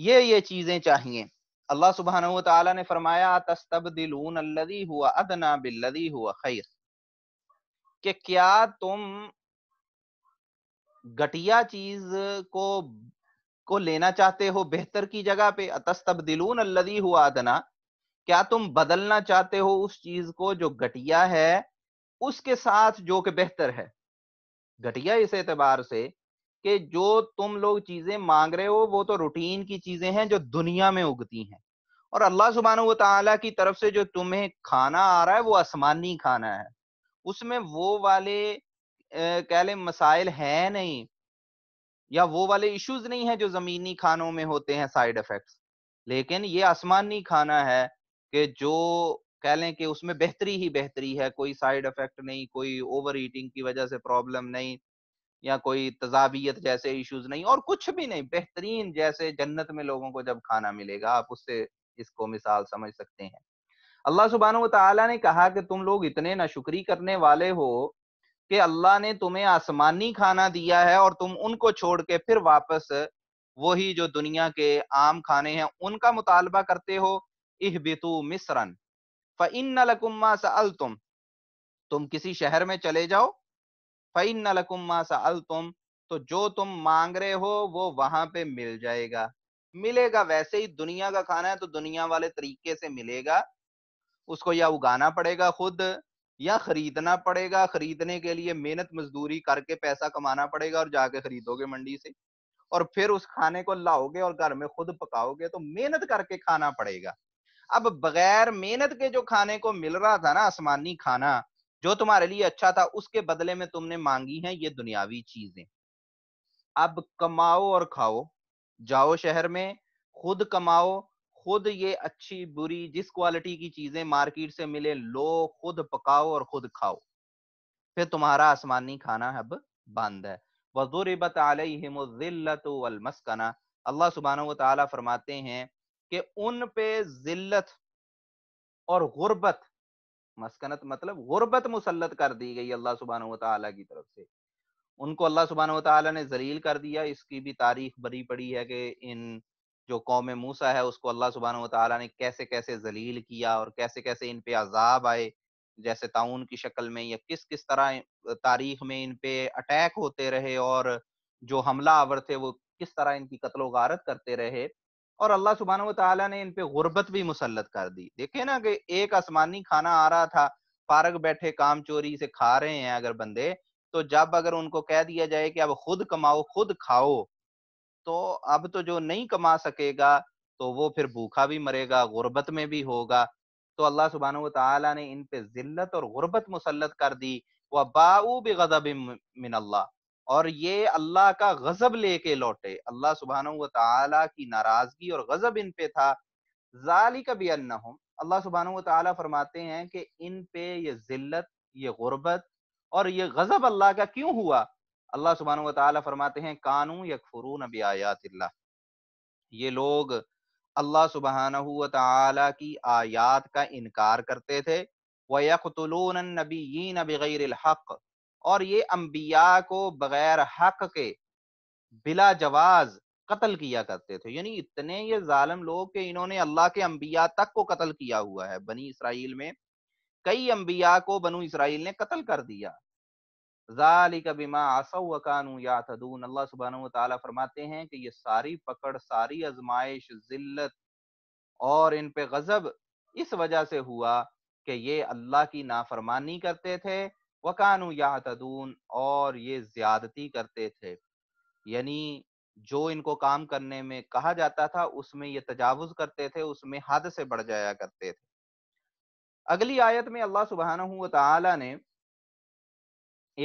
ये ये चीजें चाहिए अल्लाह सुबहान तला ने फरमाया तस्तब दिलून अल्लदी हुआ अदना बिल्लदी हुआ खैर कि क्या तुम घटिया चीज को को लेना चाहते हो बेहतर की जगह पे तस्तब दिलून अल्लदी हुआ अदना क्या तुम बदलना चाहते हो उस चीज को जो घटिया है उसके साथ जो कि बेहतर है घटिया इस एतबार से कि जो तुम लोग चीजें मांग रहे हो वो तो रूटीन की चीजें हैं जो दुनिया में उगती हैं और अल्लाह सुबहान तला की तरफ से जो तुम्हें खाना आ रहा है वो आसमानी खाना है उसमें वो वाले कह लें मसाइल हैं नहीं या वो वाले इश्यूज नहीं है जो जमीनी खानों में होते हैं साइड इफेक्ट्स लेकिन ये आसमानी खाना है कि जो कह लें कि उसमें बेहतरी ही बेहतरी है कोई साइड इफेक्ट नहीं कोई ओवर ईटिंग की वजह से प्रॉब्लम नहीं या कोई तजावियत जैसे इश्यूज नहीं और कुछ भी नहीं बेहतरीन जैसे जन्नत में लोगों को जब खाना मिलेगा आप उससे इसको मिसाल समझ सकते हैं अल्लाह सुबहान तला ने कहा कि तुम लोग इतने शुक्री करने वाले हो कि अल्लाह ने तुम्हें आसमानी खाना दिया है और तुम उनको छोड़ के फिर वापस वही जो दुनिया के आम खाने हैं उनका मुतालबा करते हो इह बितु मिसरन फ़िन सल तुम तुम किसी शहर में चले जाओ फ़िन सल तुम तो जो तुम मांग रहे हो वो वहां पे मिल जाएगा मिलेगा वैसे ही दुनिया का खाना है तो दुनिया वाले तरीके से मिलेगा उसको या उगाना पड़ेगा खुद या खरीदना पड़ेगा खरीदने के लिए मेहनत मजदूरी करके पैसा कमाना पड़ेगा और जाके खरीदोगे मंडी से और फिर उस खाने को लाओगे और घर में खुद पकाओगे तो मेहनत करके खाना पड़ेगा अब बगैर मेहनत के जो खाने को मिल रहा था ना आसमानी खाना जो तुम्हारे लिए अच्छा था उसके बदले में तुमने मांगी है ये दुनियावी चीजें अब कमाओ और खाओ जाओ शहर में खुद कमाओ खुद ये अच्छी बुरी जिस क्वालिटी की चीजें मार्केट से मिले लो खुद पकाओ और खुद खाओ फिर तुम्हारा आसमानी खाना अब बंद है वजुरबत अलमस्कना अल्लाह सुबहान तरमाते हैं कि उन पे जिल्लत और गुर्बत मस्कनत मतलब गुर्बत मुसलत कर दी गई अल्लाह सुबहान तला की तरफ से उनको अल्लाह सुबहान तला ने जलील कर दिया इसकी भी तारीख बड़ी पड़ी है कि इन जो कौम मूसा है उसको अल्लाह सुबहान तला ने कैसे कैसे जलील किया और कैसे कैसे इन पे अजाब आए जैसे ताउन की शक्ल में या किस किस तरह तारीख में इन पे अटैक होते रहे और जो हमला आवर थे वो किस तरह इनकी कत्लो गारत करते रहे और अल्लाह सुबहान तला ने इन पे गुर्बत भी मुसलत कर दी देखे ना कि एक आसमानी खाना आ रहा था पार्क बैठे काम चोरी से खा रहे हैं अगर बंदे तो जब अगर उनको कह दिया जाए कि अब खुद कमाओ खुद खाओ तो अब तो जो नहीं कमा सकेगा तो वो फिर भूखा भी मरेगा गुर्बत में भी होगा तो अल्लाह सुबहान तला ने इन पे जिल्लत और गुर्बत मुसलत कर दी वह बाऊ भी गजब मिनल्ला और ये अल्लाह का गजब लेके लौटे अल्लाह सुबहान की नाराजगी और गजब इन पे था जाली भी अन्ना अल्लाह सुबहान फरमाते हैं कि इन पे ये जिल्लत ये गुर्बत और ये गजब अल्लाह का क्यों हुआ अल्लाह सुबहान तरमाते फरमाते हैं कानू खुरू नबी आयात ये लोग अल्लाह सुबहान की आयात का इनकार करते थे नबी नबी बग़ैर हक़ और ये अम्बिया को बगैर हक के बिला जवाज कत्ल किया करते थे यानी इतने ये जालम लोग के इन्होंने अल्लाह के अम्बिया तक को कत्ल किया हुआ है बनी इसराइल में कई अम्बिया को बनु इसराइल ने कत्ल कर दिया जालिक बिमा या थदून अल्लाह सुबहान तला फरमाते हैं कि ये सारी पकड़ सारी आजमाइश जिल्लत और इन पे गज़ब इस वजह से हुआ कि ये अल्लाह की नाफरमानी करते थे वकानु तदून और ये ज्यादती करते थे यानी जो इनको काम करने में कहा जाता था उसमें ये तजावुज करते थे उसमें हद से बढ़ जाया करते थे अगली आयत में अल्लाह सुबहाना तला ने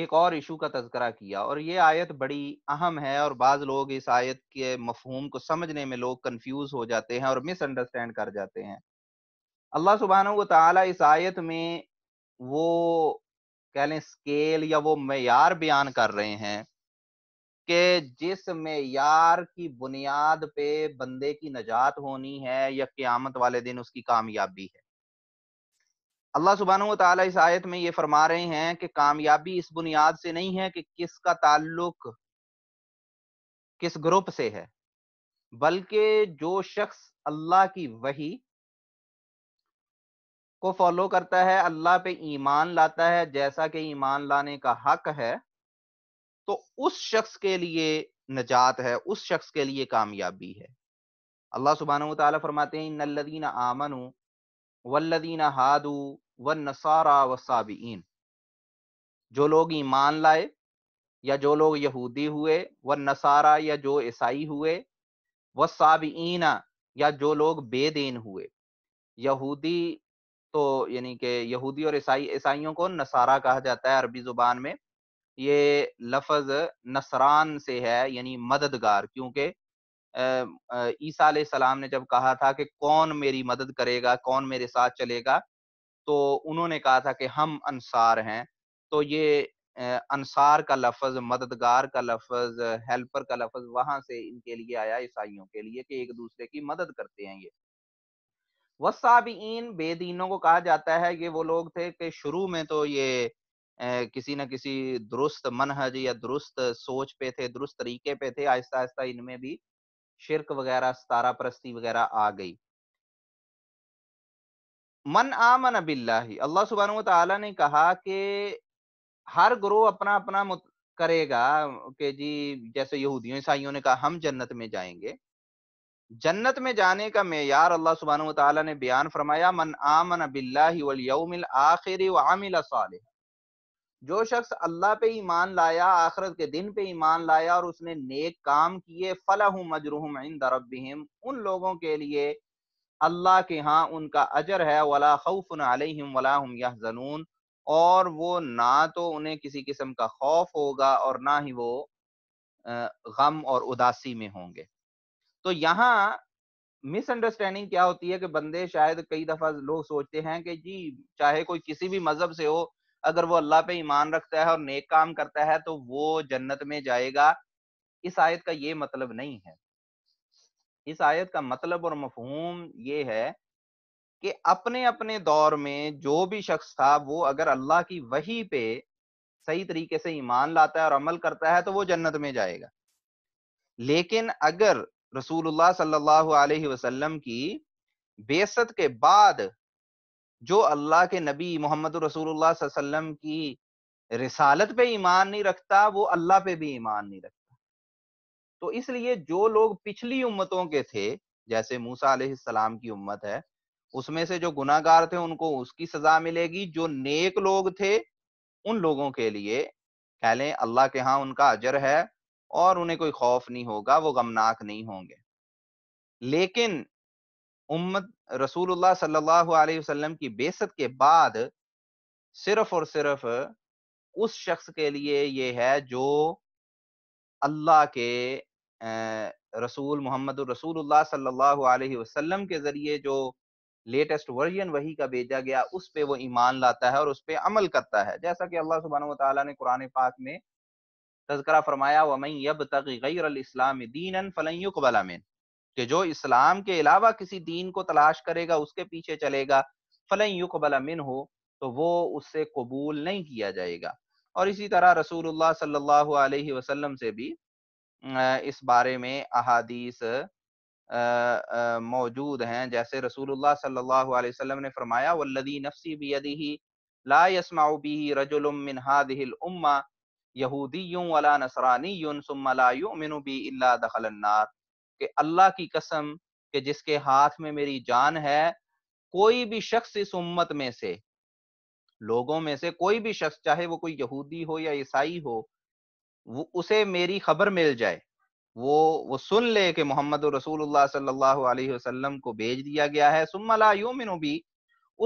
एक और इशू का तस्करा किया और ये आयत बड़ी अहम है और बाज़ लोग इस आयत के मफहूम को समझने में लोग कंफ्यूज हो जाते हैं और मिसअंडरस्टैंड कर जाते हैं अल्लाह सुबहाना तला इस आयत में वो कह लें स्केल या वो मैार बयान कर रहे हैं कि जिस मैार की बुनियाद पे बंदे की नजात होनी है या क्यामत वाले दिन उसकी कामयाबी है अल्लाह सुबहान तला इस आयत में ये फरमा रहे हैं कि कामयाबी इस बुनियाद से नहीं है कि किसका ताल्लुक किस ग्रुप से है बल्कि जो शख्स अल्लाह की वही को फॉलो करता है अल्लाह पे ईमान लाता है जैसा कि ईमान लाने का हक है तो उस शख्स के लिए नजात है उस शख्स के लिए कामयाबी है अल्लाह सुबहान तला फरमाते हैं नल्लदीन आमनु वल्लदीन हादू व नसारा वसाबीन जो लोग ईमान लाए या जो लोग यहूदी हुए व नसारा या जो ईसाई हुए व साबीना या जो लोग बेदीन हुए यहूदी तो यानी कि यहूदी और ईसाई ईसाइयों को नसारा कहा जाता है अरबी जुबान में ये लफज नसरान से है यानी मददगार क्योंकि ईसा सलाम ने जब कहा था कि कौन मेरी मदद करेगा कौन मेरे साथ चलेगा तो उन्होंने कहा था कि हम अनसार हैं तो ये अनसार का लफज मददगार का लफज हेल्पर का लफज वहां से इनके लिए आया ईसाइयों के लिए कि एक दूसरे की मदद करते हैं ये वसाबीन बेदीनों को कहा जाता है कि वो लोग थे कि शुरू में तो ये ए, किसी न किसी दुरुस्त मनहज या दुरुस्त सोच पे थे दुरुस्त तरीके पे थे आहिस्ता आहिस्ता इनमें भी शिरक वगैरह सतारा परस्ती वगैरह आ गई मन आमन बिल्लाही अल्लाह सुबहान तला ने कहा कि हर ग्रोह अपना अपना करेगा कि जी जैसे यहूदियों ईसाइयों ने कहा हम जन्नत में जाएंगे जन्नत में जाने का मैार अल्लाह सुबहान तला ने बयान फरमाया मन आमन बिल्लाउमिल आखिर वामिल जो शख्स अल्लाह पे ईमान लाया आखरत के दिन पे ईमान लाया और उसने नेक काम किए फला मजरूम रबिम उन लोगों के लिए अल्लाह के यहाँ उनका अजर है वला खौफन अलैहिम वला हम जनून और वो ना तो उन्हें किसी किस्म का खौफ होगा और ना ही वो गम और उदासी में होंगे तो यहाँ मिसअंडरस्टैंडिंग क्या होती है कि बंदे शायद कई दफा लोग सोचते हैं कि जी चाहे कोई किसी भी मजहब से हो अगर वो अल्लाह पे ईमान रखता है और नेक काम करता है तो वो जन्नत में जाएगा इस आयत का ये मतलब नहीं है इस आयत का मतलब और मफहूम ये है कि अपने अपने दौर में जो भी शख्स था वो अगर अल्लाह की वही पे सही तरीके से ईमान लाता है और अमल करता है तो वो जन्नत में जाएगा लेकिन अगर रसूलुल्लाह सल्लल्लाहु अलैहि वसल्लम की बेसत के बाद जो अल्लाह के नबी मोहम्मद रसूलुल्लाह वसल्लम की रिसालत पे ईमान नहीं रखता वो अल्लाह पे भी ईमान नहीं रखता तो इसलिए जो लोग पिछली उम्मतों के थे जैसे मूसा सलाम की उम्मत है उसमें से जो गुनागार थे उनको उसकी सजा मिलेगी जो नेक लोग थे उन लोगों के लिए कह लें अल्लाह के यहाँ उनका अजर है और उन्हें कोई खौफ नहीं होगा वो गमनाक नहीं होंगे लेकिन उम्मत रसूलुल्लाह सल्लल्लाहु अलैहि वसल्लम की बेसत के बाद सिर्फ और सिर्फ उस शख्स के लिए ये है जो अल्लाह के रसूल मोहम्मद रसूलुल्लाह सल्लल्लाहु अलैहि वसल्लम के ज़रिए जो लेटेस्ट वर्जन वही का भेजा गया उस पे वो ईमान लाता है और उस पे अमल करता है जैसा कि अल्लाह सुबहान तला ने कुरान पाक में तस्करा फरमाया वमई तक दीन फ़लयुकबला कि जो इस्लाम के अलावा किसी दीन को तलाश करेगा उसके पीछे चलेगा फ़लयुकबला मिन हो तो वो उससे कबूल नहीं किया जाएगा और इसी तरह रसूल सल्लल्लाहु अलैहि वसल्लम से भी इस बारे में अहादीस मौजूद हैं जैसे रसूल सल्लल्लाहु अलैहि वसल्लम ने फरमाया वल्लदी नफसी बियदी ला ही बी रजुलमिन हादिल उम्मा यहूदी वाला नसरानी यून सुमलायु मिनु बी इल्ला दखलन्नार के अल्लाह की कसम के जिसके हाथ में मेरी जान है कोई भी शख्स इस उम्मत में से लोगों में से कोई भी शख्स चाहे वो कोई यहूदी हो या ईसाई हो वो उसे मेरी खबर मिल जाए वो वो सुन ले कि मोहम्मद रसूल सल्लल्लाहु अलैहि वसल्लम को भेज दिया गया है सुम्मला युमिनु भी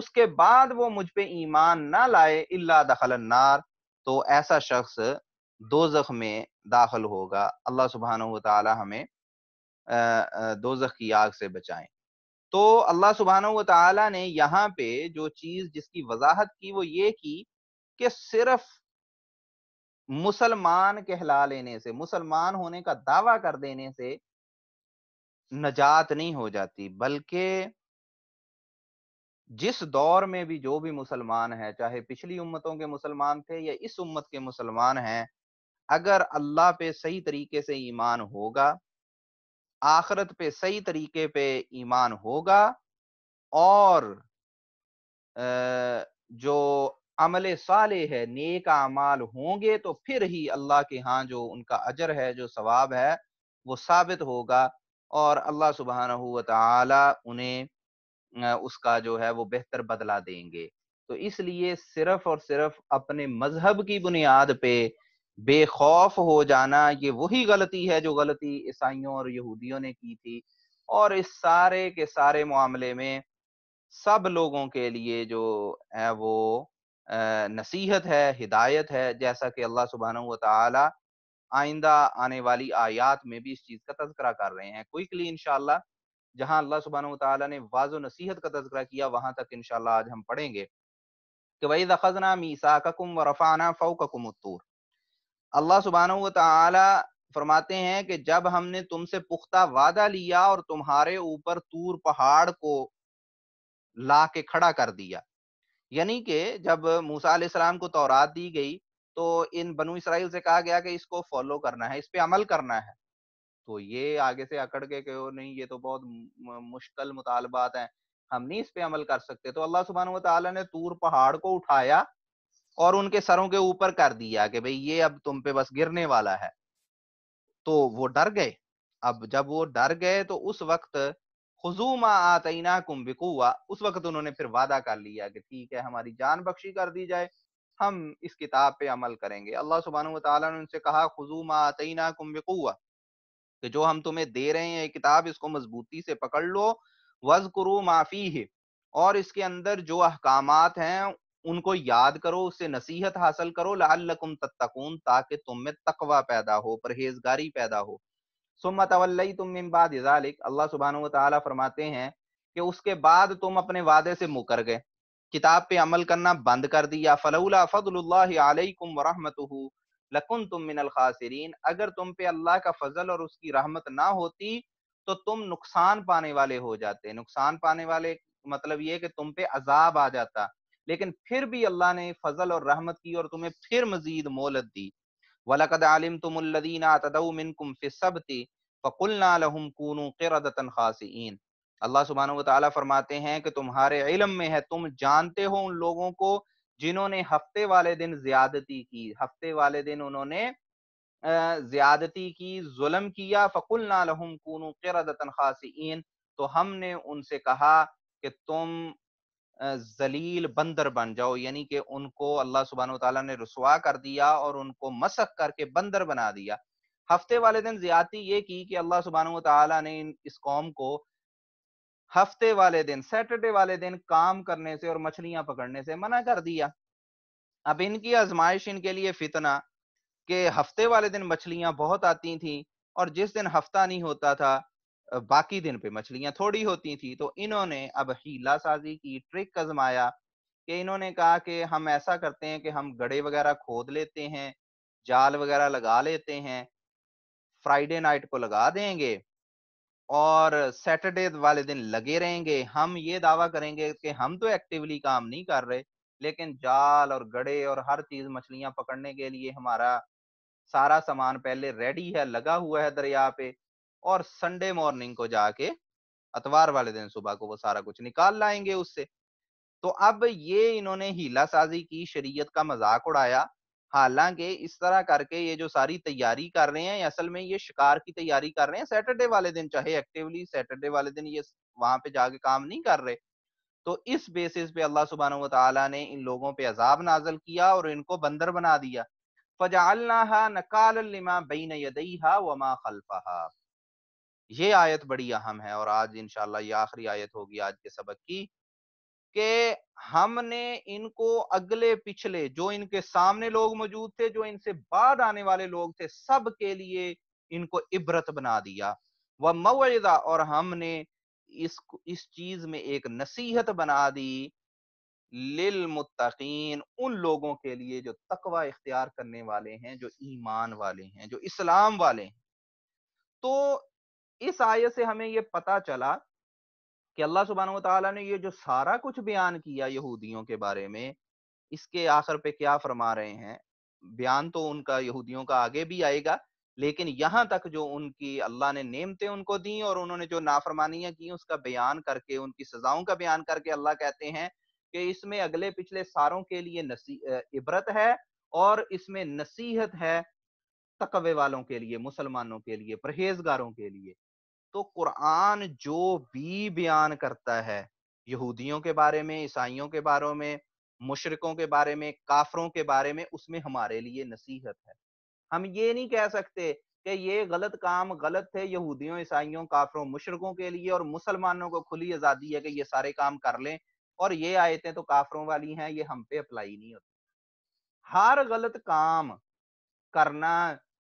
उसके बाद वो मुझ पे ईमान ना लाए इल्ला दखलन्नार तो ऐसा शख्स दो में दाखिल होगा अल्लाह सुबहान ताली हमें दो की आग से बचाएं तो अल्लाह सुबहान ताली ने यहाँ पे जो चीज़ जिसकी वजाहत की वो ये की कि सिर्फ मुसलमान कहला लेने से मुसलमान होने का दावा कर देने से नजात नहीं हो जाती बल्कि जिस दौर में भी जो भी मुसलमान है चाहे पिछली उम्मतों के मुसलमान थे या इस उम्मत के मुसलमान हैं अगर अल्लाह पे सही तरीके से ईमान होगा आखरत पे सही तरीके पे ईमान होगा और जो अमल साले है नेक अमाल होंगे तो फिर ही अल्लाह के यहाँ जो उनका अजर है जो सवाब है वो साबित होगा और अल्लाह सुबहाना हुआ उन्हें उसका जो है वो बेहतर बदला देंगे तो इसलिए सिर्फ और सिर्फ अपने मजहब की बुनियाद पे बेखौफ हो जाना ये वही गलती है जो गलती ईसाइयों और यहूदियों ने की थी और इस सारे के सारे मामले में सब लोगों के लिए जो है वो नसीहत है हिदायत है जैसा कि अल्लाह सुबहाना तला आइंदा आने वाली आयात में भी इस चीज़ का तस्करा कर रहे हैं क्विकली इनशाला जहां अल्लाह सुबहान तला ने वाज नसीहत का तस्करा किया वहां तक इनशाला आज हम पढ़ेंगे कि वही दखजना मीसाकम व रफ़ाना अल्लाह सुबहान तला फरमाते हैं कि जब हमने तुमसे पुख्ता वादा लिया और तुम्हारे ऊपर तूर पहाड़ को ला के खड़ा कर दिया यानी कि जब मूसा सलाम को तौरात दी गई तो इन बनु इसराइल से कहा गया कि इसको फॉलो करना है इस पर अमल करना है तो ये आगे से अकड़ के क्यों नहीं ये तो बहुत मुश्किल मुतालबात हैं हम नहीं इस पे अमल कर सकते तो अल्लाह सुबहान तला ने तूर पहाड़ को उठाया और उनके सरों के ऊपर कर दिया कि भाई ये अब तुम पे बस गिरने वाला है तो वो डर गए अब जब वो डर गए तो उस वक्त खुजूमा आतना कुम्बिकुआ उस वक्त उन्होंने फिर वादा कर लिया कि ठीक है हमारी जान बख्शी कर दी जाए हम इस किताब पे अमल करेंगे अल्लाह सुबहान तला ने उनसे कहा खुजूमा आतना कुम्बिकुआ कि जो हम तुम्हें दे रहे हैं ये किताब इसको मजबूती से पकड़ लो वज करो माफी है और इसके अंदर जो अहकाम हैं उनको याद करो उससे नसीहत हासिल करो लाकुम तत्कून ताकि तुम में तकवा पैदा हो परहेजगारी पैदा हो सुमतवल्लई तुम इम्बाद इजालिक अल्लाह सुबहान तला फरमाते हैं कि उसके बाद तुम अपने वादे से मुकर गए किताब पे अमल करना बंद कर दिया फलौला फजल आलकुम वरहमत लकुन तुम मिनल खासरीन अगर तुम पे अल्लाह का फजल और उसकी रहमत ना होती तो तुम नुकसान पाने वाले हो जाते नुकसान पाने वाले मतलब ये कि तुम पे अजाब आ जाता लेकिन फिर भी अल्लाह ने फजल और रहमत की और तुम्हें फिर मजीद मोहलत दी वलकद आलिम तुमदीना तदमिनकुम फिसब थी अल्लाह सुबहान फरमाते हैं कि तुम्हारे इलम में है तुम जानते हो उन लोगों को जिन्होंने हफ्ते वाले दिन ज्यादती की हफ्ते वाले दिन उन्होंने ज्यादती की जुलम किया फकुल नालहुम कून किरदतन खासीन तो हमने उनसे कहा कि तुम जलील बंदर बन जाओ यानी कि उनको अल्लाह सुबहान तला ने रसवा कर दिया और उनको मसक करके बंदर बना दिया हफ्ते वाले दिन ज्यादती ये की कि अल्लाह सुबहान तला ने इस कौम को हफ्ते वाले दिन सैटरडे वाले दिन काम करने से और मछलियां पकड़ने से मना कर दिया अब इनकी आजमाइश इनके लिए फितना के हफ्ते वाले दिन मछलियां बहुत आती थी और जिस दिन हफ्ता नहीं होता था बाकी दिन पे मछलियां थोड़ी होती थी तो इन्होंने अब हीला साजी की ट्रिक आजमाया कि इन्होंने कहा कि हम ऐसा करते हैं कि हम गड़े वगैरह खोद लेते हैं जाल वगैरह लगा लेते हैं फ्राइडे नाइट को लगा देंगे और सैटरडे वाले दिन लगे रहेंगे हम ये दावा करेंगे कि हम तो एक्टिवली काम नहीं कर रहे लेकिन जाल और गड़े और हर चीज मछलियां पकड़ने के लिए हमारा सारा सामान पहले रेडी है लगा हुआ है दरिया पे और संडे मॉर्निंग को जाके अतवार वाले दिन सुबह को वो सारा कुछ निकाल लाएंगे उससे तो अब ये इन्होंने हीला साजी की शरीयत का मजाक उड़ाया हालांकि इस तरह करके ये जो सारी तैयारी कर रहे हैं असल में ये शिकार की तैयारी कर रहे हैं सैटरडे वाले दिन चाहे एक्टिवली सैटरडे वाले दिन ये वहां पे जाके काम नहीं कर रहे तो इस बेसिस पे अल्लाह सुबहान तला ने इन लोगों पे अजाब नाजल किया और इनको बंदर बना दिया फजालना नकालमा बीन वमा खलफा ये आयत बड़ी अहम है और आज इनशाला ये आखिरी आयत होगी आज के सबक की कि हमने इनको अगले पिछले जो इनके सामने लोग मौजूद थे जो इनसे बाद आने वाले लोग थे सब के लिए इनको इबरत बना दिया वह मवजा और हमने इस इस चीज में एक नसीहत बना दी लिल मुत्तकीन उन लोगों के लिए जो तकवा इख्तियार करने वाले हैं जो ईमान वाले हैं जो इस्लाम वाले हैं तो इस आयत से हमें ये पता चला कि अल्लाह सुबहान तला ने ये जो सारा कुछ बयान किया यहूदियों के बारे में इसके आखिर पे क्या फरमा रहे हैं बयान तो उनका यहूदियों का आगे भी आएगा लेकिन यहाँ तक जो उनकी अल्लाह ने नेमते उनको दी और उन्होंने जो नाफरमानियां की उसका बयान करके उनकी सजाओं का बयान करके अल्लाह कहते हैं कि इसमें अगले पिछले सारों के लिए नसी इबरत है और इसमें नसीहत है तकवे वालों के लिए मुसलमानों के लिए परहेजगारों के लिए तो कुरान जो भी बयान करता है यहूदियों के बारे में ईसाइयों के बारे में मुशरकों के बारे में काफरों के बारे में उसमें हमारे लिए नसीहत है हम ये नहीं कह सकते कि ये गलत काम गलत थे यहूदियों ईसाइयों काफरों मुशरकों के लिए और मुसलमानों को खुली आज़ादी है कि ये सारे काम कर लें और ये आयतें तो काफरों वाली हैं ये हम पे अप्लाई नहीं होती हर गलत काम करना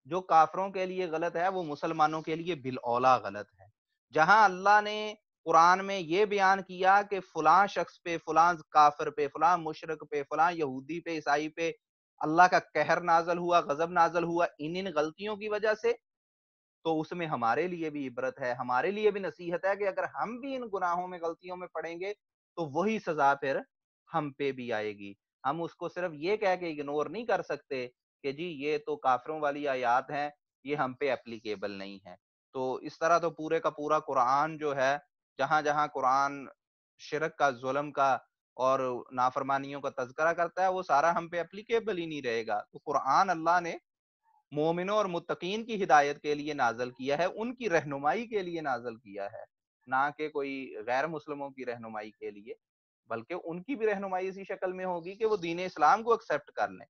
जो काफरों के लिए गलत है वो मुसलमानों के लिए बिल गलत है जहां अल्लाह ने कुरान में ये बयान किया कि फलां शख्स पे फलां काफिर पे फलां मुशरक पे फलां यहूदी पे ईसाई पे अल्लाह का कहर नाजल हुआ गजब नाजल हुआ इन इन गलतियों की वजह से तो उसमें हमारे लिए भी इबरत है हमारे लिए भी नसीहत है कि अगर हम भी इन गुनाहों में गलतियों में पड़ेंगे तो वही सजा फिर हम पे भी आएगी हम उसको सिर्फ ये कह के इग्नोर नहीं कर सकते कि जी ये तो काफरों वाली आयात हैं ये हम पे एप्लीकेबल नहीं है तो इस तरह तो पूरे का पूरा कुरान जो है जहां जहाँ कुरान शिरक का जुल्म का और नाफरमानियों का तस्करा करता है वो सारा हम पे अप्लीकेबल ही नहीं रहेगा तो कुरान अल्लाह ने मोमिनों और मुतकीन की हिदायत के लिए नाजल किया है उनकी रहनुमाई के लिए नाजल किया है ना कि कोई गैर मुसलमों की रहनुमाई के लिए बल्कि उनकी भी रहनुमाई इसी शक्ल में होगी कि वो दीन इस्लाम को एक्सेप्ट कर लें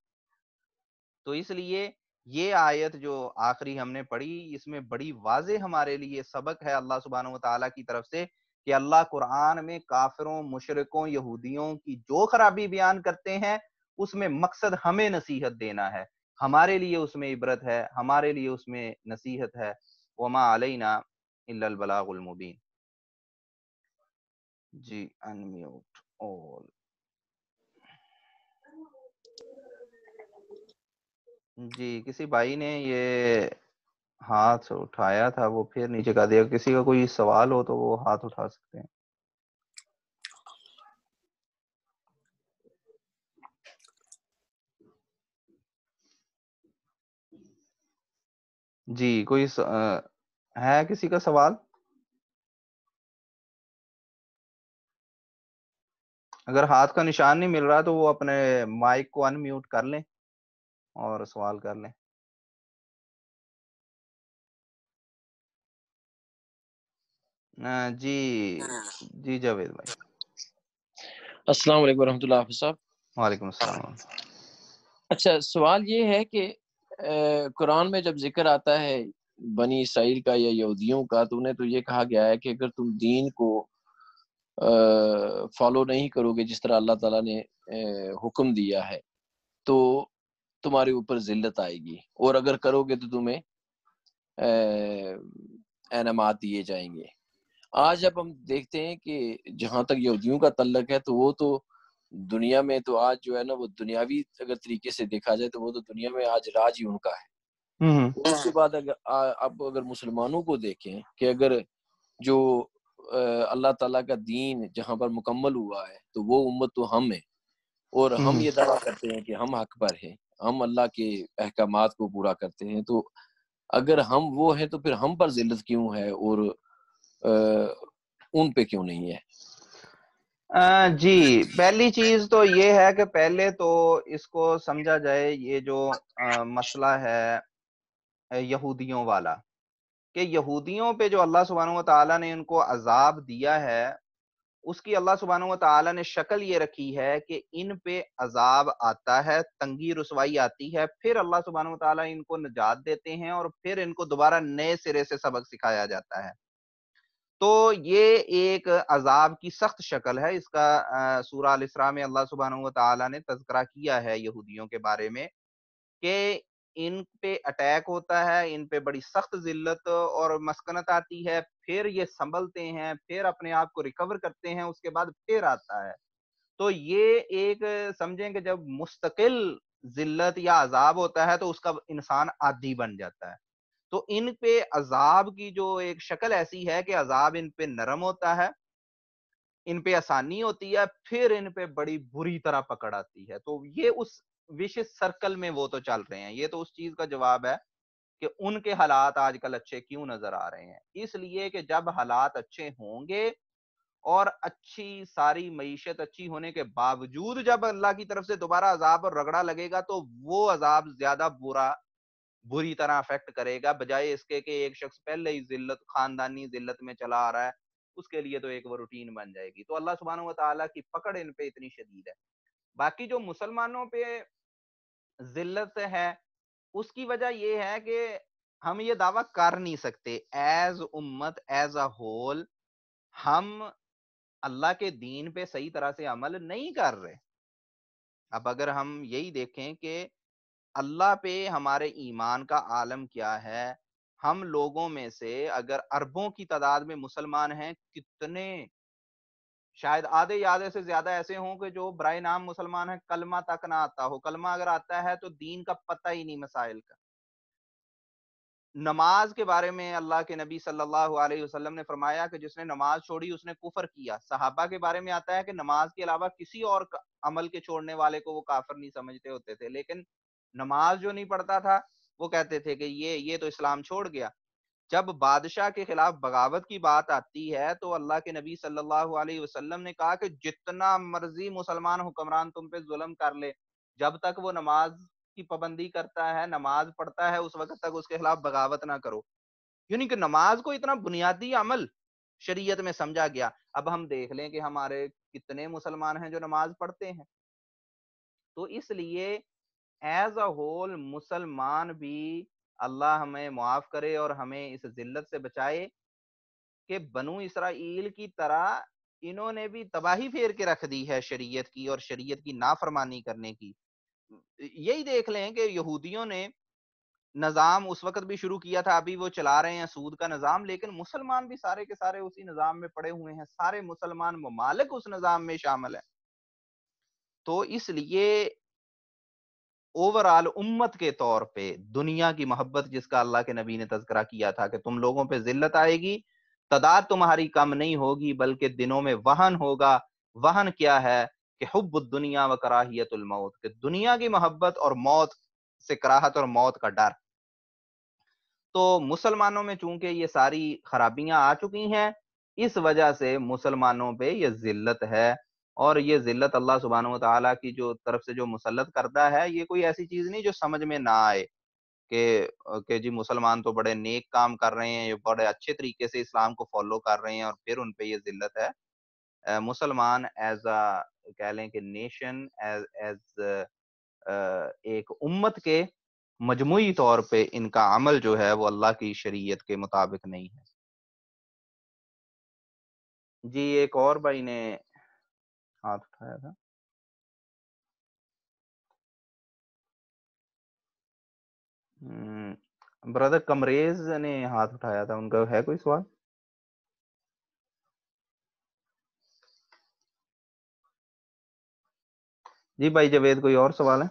तो इसलिए ये आयत जो आखिरी हमने पढ़ी इसमें बड़ी वाज हमारे लिए सबक है अल्लाह सुबहान तला की तरफ से कि अल्लाह कुरान में काफिरों मुशरकों यहूदियों की जो खराबी बयान करते हैं उसमें मकसद हमें नसीहत देना है हमारे लिए उसमें इबरत है हमारे लिए उसमें नसीहत है वमा अलना जी अनम्यूट ऑल जी किसी भाई ने ये हाथ उठाया था वो फिर नीचे का दिया किसी का कोई सवाल हो तो वो हाथ उठा सकते हैं जी कोई स, आ, है किसी का सवाल अगर हाथ का निशान नहीं मिल रहा तो वो अपने माइक को अनम्यूट कर लें और सवाल कर लें जी जी जावेद भाई अस्सलाम वालेकुम रहमतुल्लाह हाफिज साहब वालेकुम अस्सलाम अच्छा सवाल ये है कि कुरान में जब जिक्र आता है बनी इसराइल का या यहूदियों का तो उन्हें तो ये कहा गया है कि अगर तुम दीन को फॉलो नहीं करोगे जिस तरह अल्लाह ताला ने हुक्म दिया है तो तुम्हारे ऊपर जिल्लत आएगी और अगर करोगे तो तुम्हें एनमात दिए जाएंगे आज जब हम देखते हैं कि जहां तक यहूदियों का तल्लक है तो वो तो दुनिया में तो आज जो है ना वो दुनियावी अगर तरीके से देखा जाए तो वो तो दुनिया में आज राज ही उनका है हम्म, हम्म। उसके बाद अगर अब अगर मुसलमानों को देखें कि अगर जो अल्लाह ताला का दीन जहां पर मुकम्मल हुआ है तो वो उम्मत तो हम है और हम हम्म। ये दावा करते हैं कि हम हक पर हैं हम अल्लाह के अहकाम को पूरा करते हैं तो अगर हम वो हैं तो फिर हम पर जिल्लत क्यों है और आ, उन पे क्यों नहीं है आ, जी पहली चीज तो ये है कि पहले तो इसको समझा जाए ये जो आ, मसला है यहूदियों वाला कि यहूदियों पे जो अल्लाह सुबहान तला ने उनको अजाब दिया है उसकी अल्लाह सुबहान तला ने शक्ल ये रखी है कि इन पे अजाब आता है तंगी रसवाई आती है फिर अल्लाह सुबहान तला इनको निजात देते हैं और फिर इनको दोबारा नए सिरे से सबक सिखाया जाता है तो ये एक अजाब की सख्त शक्ल है इसका सूरा अलसरा में अल्लाह सुबहान तला ने तस्करा किया है यहूदियों के बारे में कि इन पे अटैक होता है इन पे बड़ी सख्त जिल्लत और मस्कनत आती है फिर ये संभलते हैं फिर अपने आप को रिकवर करते हैं उसके बाद फिर आता है तो ये एक समझें कि जब मुस्तकिल जिल्लत या अजाब होता है तो उसका इंसान आदि बन जाता है तो इन पे अजाब की जो एक शक्ल ऐसी है कि अजाब इन पे नरम होता है इन पे आसानी होती है फिर इन पे बड़ी बुरी तरह पकड़ आती है तो ये उस विश सर्कल में वो तो चल रहे हैं ये तो उस चीज का जवाब है कि उनके हालात आजकल अच्छे क्यों नजर आ रहे हैं इसलिए कि जब हालात अच्छे होंगे और अच्छी सारी मीशत अच्छी होने के बावजूद जब अल्लाह की तरफ से दोबारा अजाब और रगड़ा लगेगा तो वो अजाब ज्यादा बुरा बुरी तरह अफेक्ट करेगा बजाय इसके कि एक शख्स पहले ही जिल्लत खानदानी जिल्लत में चला आ रहा है उसके लिए तो एक वो रूटीन बन जाएगी तो अल्लाह सुबहान तला की पकड़ इन पे इतनी शदीद है बाकी जो मुसलमानों पे जिल्लत है उसकी वजह यह है कि हम ये दावा कर नहीं सकते एज उम्मत एज अ होल हम अल्लाह के दीन पे सही तरह से अमल नहीं कर रहे अब अगर हम यही देखें कि अल्लाह पे हमारे ईमान का आलम क्या है हम लोगों में से अगर अरबों की तादाद में मुसलमान हैं कितने शायद आधे या आधे से ज्यादा ऐसे हों कि जो ब्राय नाम मुसलमान है कलमा तक ना आता हो कलमा अगर आता है तो दीन का पता ही नहीं मसाइल का नमाज के बारे में अल्लाह के नबी सल्लल्लाहु अलैहि वसल्लम ने फरमाया कि जिसने नमाज छोड़ी उसने कुफर किया सहाबा के बारे में आता है कि नमाज के अलावा किसी और अमल के छोड़ने वाले को वो काफर नहीं समझते होते थे लेकिन नमाज जो नहीं पढ़ता था वो कहते थे कि ये ये तो इस्लाम छोड़ गया जब बादशाह के खिलाफ बगावत की बात आती है तो अल्लाह के नबी सल्लल्लाहु अलैहि वसल्लम ने कहा कि जितना मर्जी मुसलमान हुक्मरान तुम पे जुल्म कर ले जब तक वो नमाज की पाबंदी करता है नमाज पढ़ता है उस वक्त तक उसके खिलाफ बगावत ना करो यानी कि नमाज को इतना बुनियादी अमल शरीयत में समझा गया अब हम देख लें कि हमारे कितने मुसलमान हैं जो नमाज पढ़ते हैं तो इसलिए एज अ होल मुसलमान भी अल्लाह हमें मुआफ़ करे और हमें इस जिल्लत से बचाए कि बनु इसराइल की तरह इन्होंने भी तबाही फेर के रख दी है शरीयत की और शरीयत की नाफरमानी करने की यही देख लें कि यहूदियों ने निज़ाम उस वक्त भी शुरू किया था अभी वो चला रहे हैं सूद का निज़ाम लेकिन मुसलमान भी सारे के सारे उसी निज़ाम में पड़े हुए हैं सारे मुसलमान ममालिक उस निज़ाम में शामिल हैं तो इसलिए ओवरऑल उम्मत के तौर पे दुनिया की मोहब्बत जिसका अल्लाह के नबी ने तस्करा किया था कि तुम लोगों पे जिल्लत आएगी तादाद तुम्हारी कम नहीं होगी बल्कि दिनों में वहन होगा वहन क्या है कि हब्ब दुनिया व कराहियतमौत कि दुनिया की मोहब्बत और मौत से कराहत और मौत का डर तो मुसलमानों में चूंकि ये सारी खराबियां आ चुकी हैं इस वजह से मुसलमानों पे ये जिल्लत है और ये जिल्लत अल्लाह सुबहान तला की जो तरफ से जो मुसलत करता है ये कोई ऐसी चीज़ नहीं जो समझ में ना आए के के जी मुसलमान तो बड़े नेक काम कर रहे हैं बड़े अच्छे तरीके से इस्लाम को फॉलो कर रहे हैं और फिर उन पर यह जिल्लत है मुसलमान एज अ कह लें कि नेशन एज एज एक उम्मत के मजमू तौर पे इनका अमल जो है वो अल्लाह की शरीयत के मुताबिक नहीं है जी एक और भाई ने हाथ उठाया था ब्रदर हम्म, कमरेज ने हाथ उठाया था उनका है कोई सवाल जी भाई जवेद कोई और सवाल है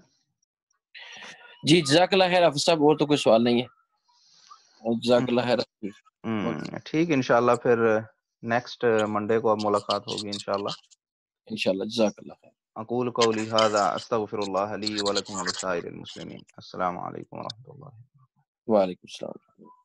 जी जजाकल्ला खैर हाफिज साहब और तो कोई सवाल नहीं है जजाकल्ला खैर हम्म, तो ठीक इनशाला फिर नेक्स्ट मंडे को अब मुलाकात होगी इनशाला इंशाल्लाह जजाकल्लाह खैर أقول قولي هذا أستغفر الله لي ولكم ولسائر المسلمين السلام عليكم ورحمة الله وعليكم السلام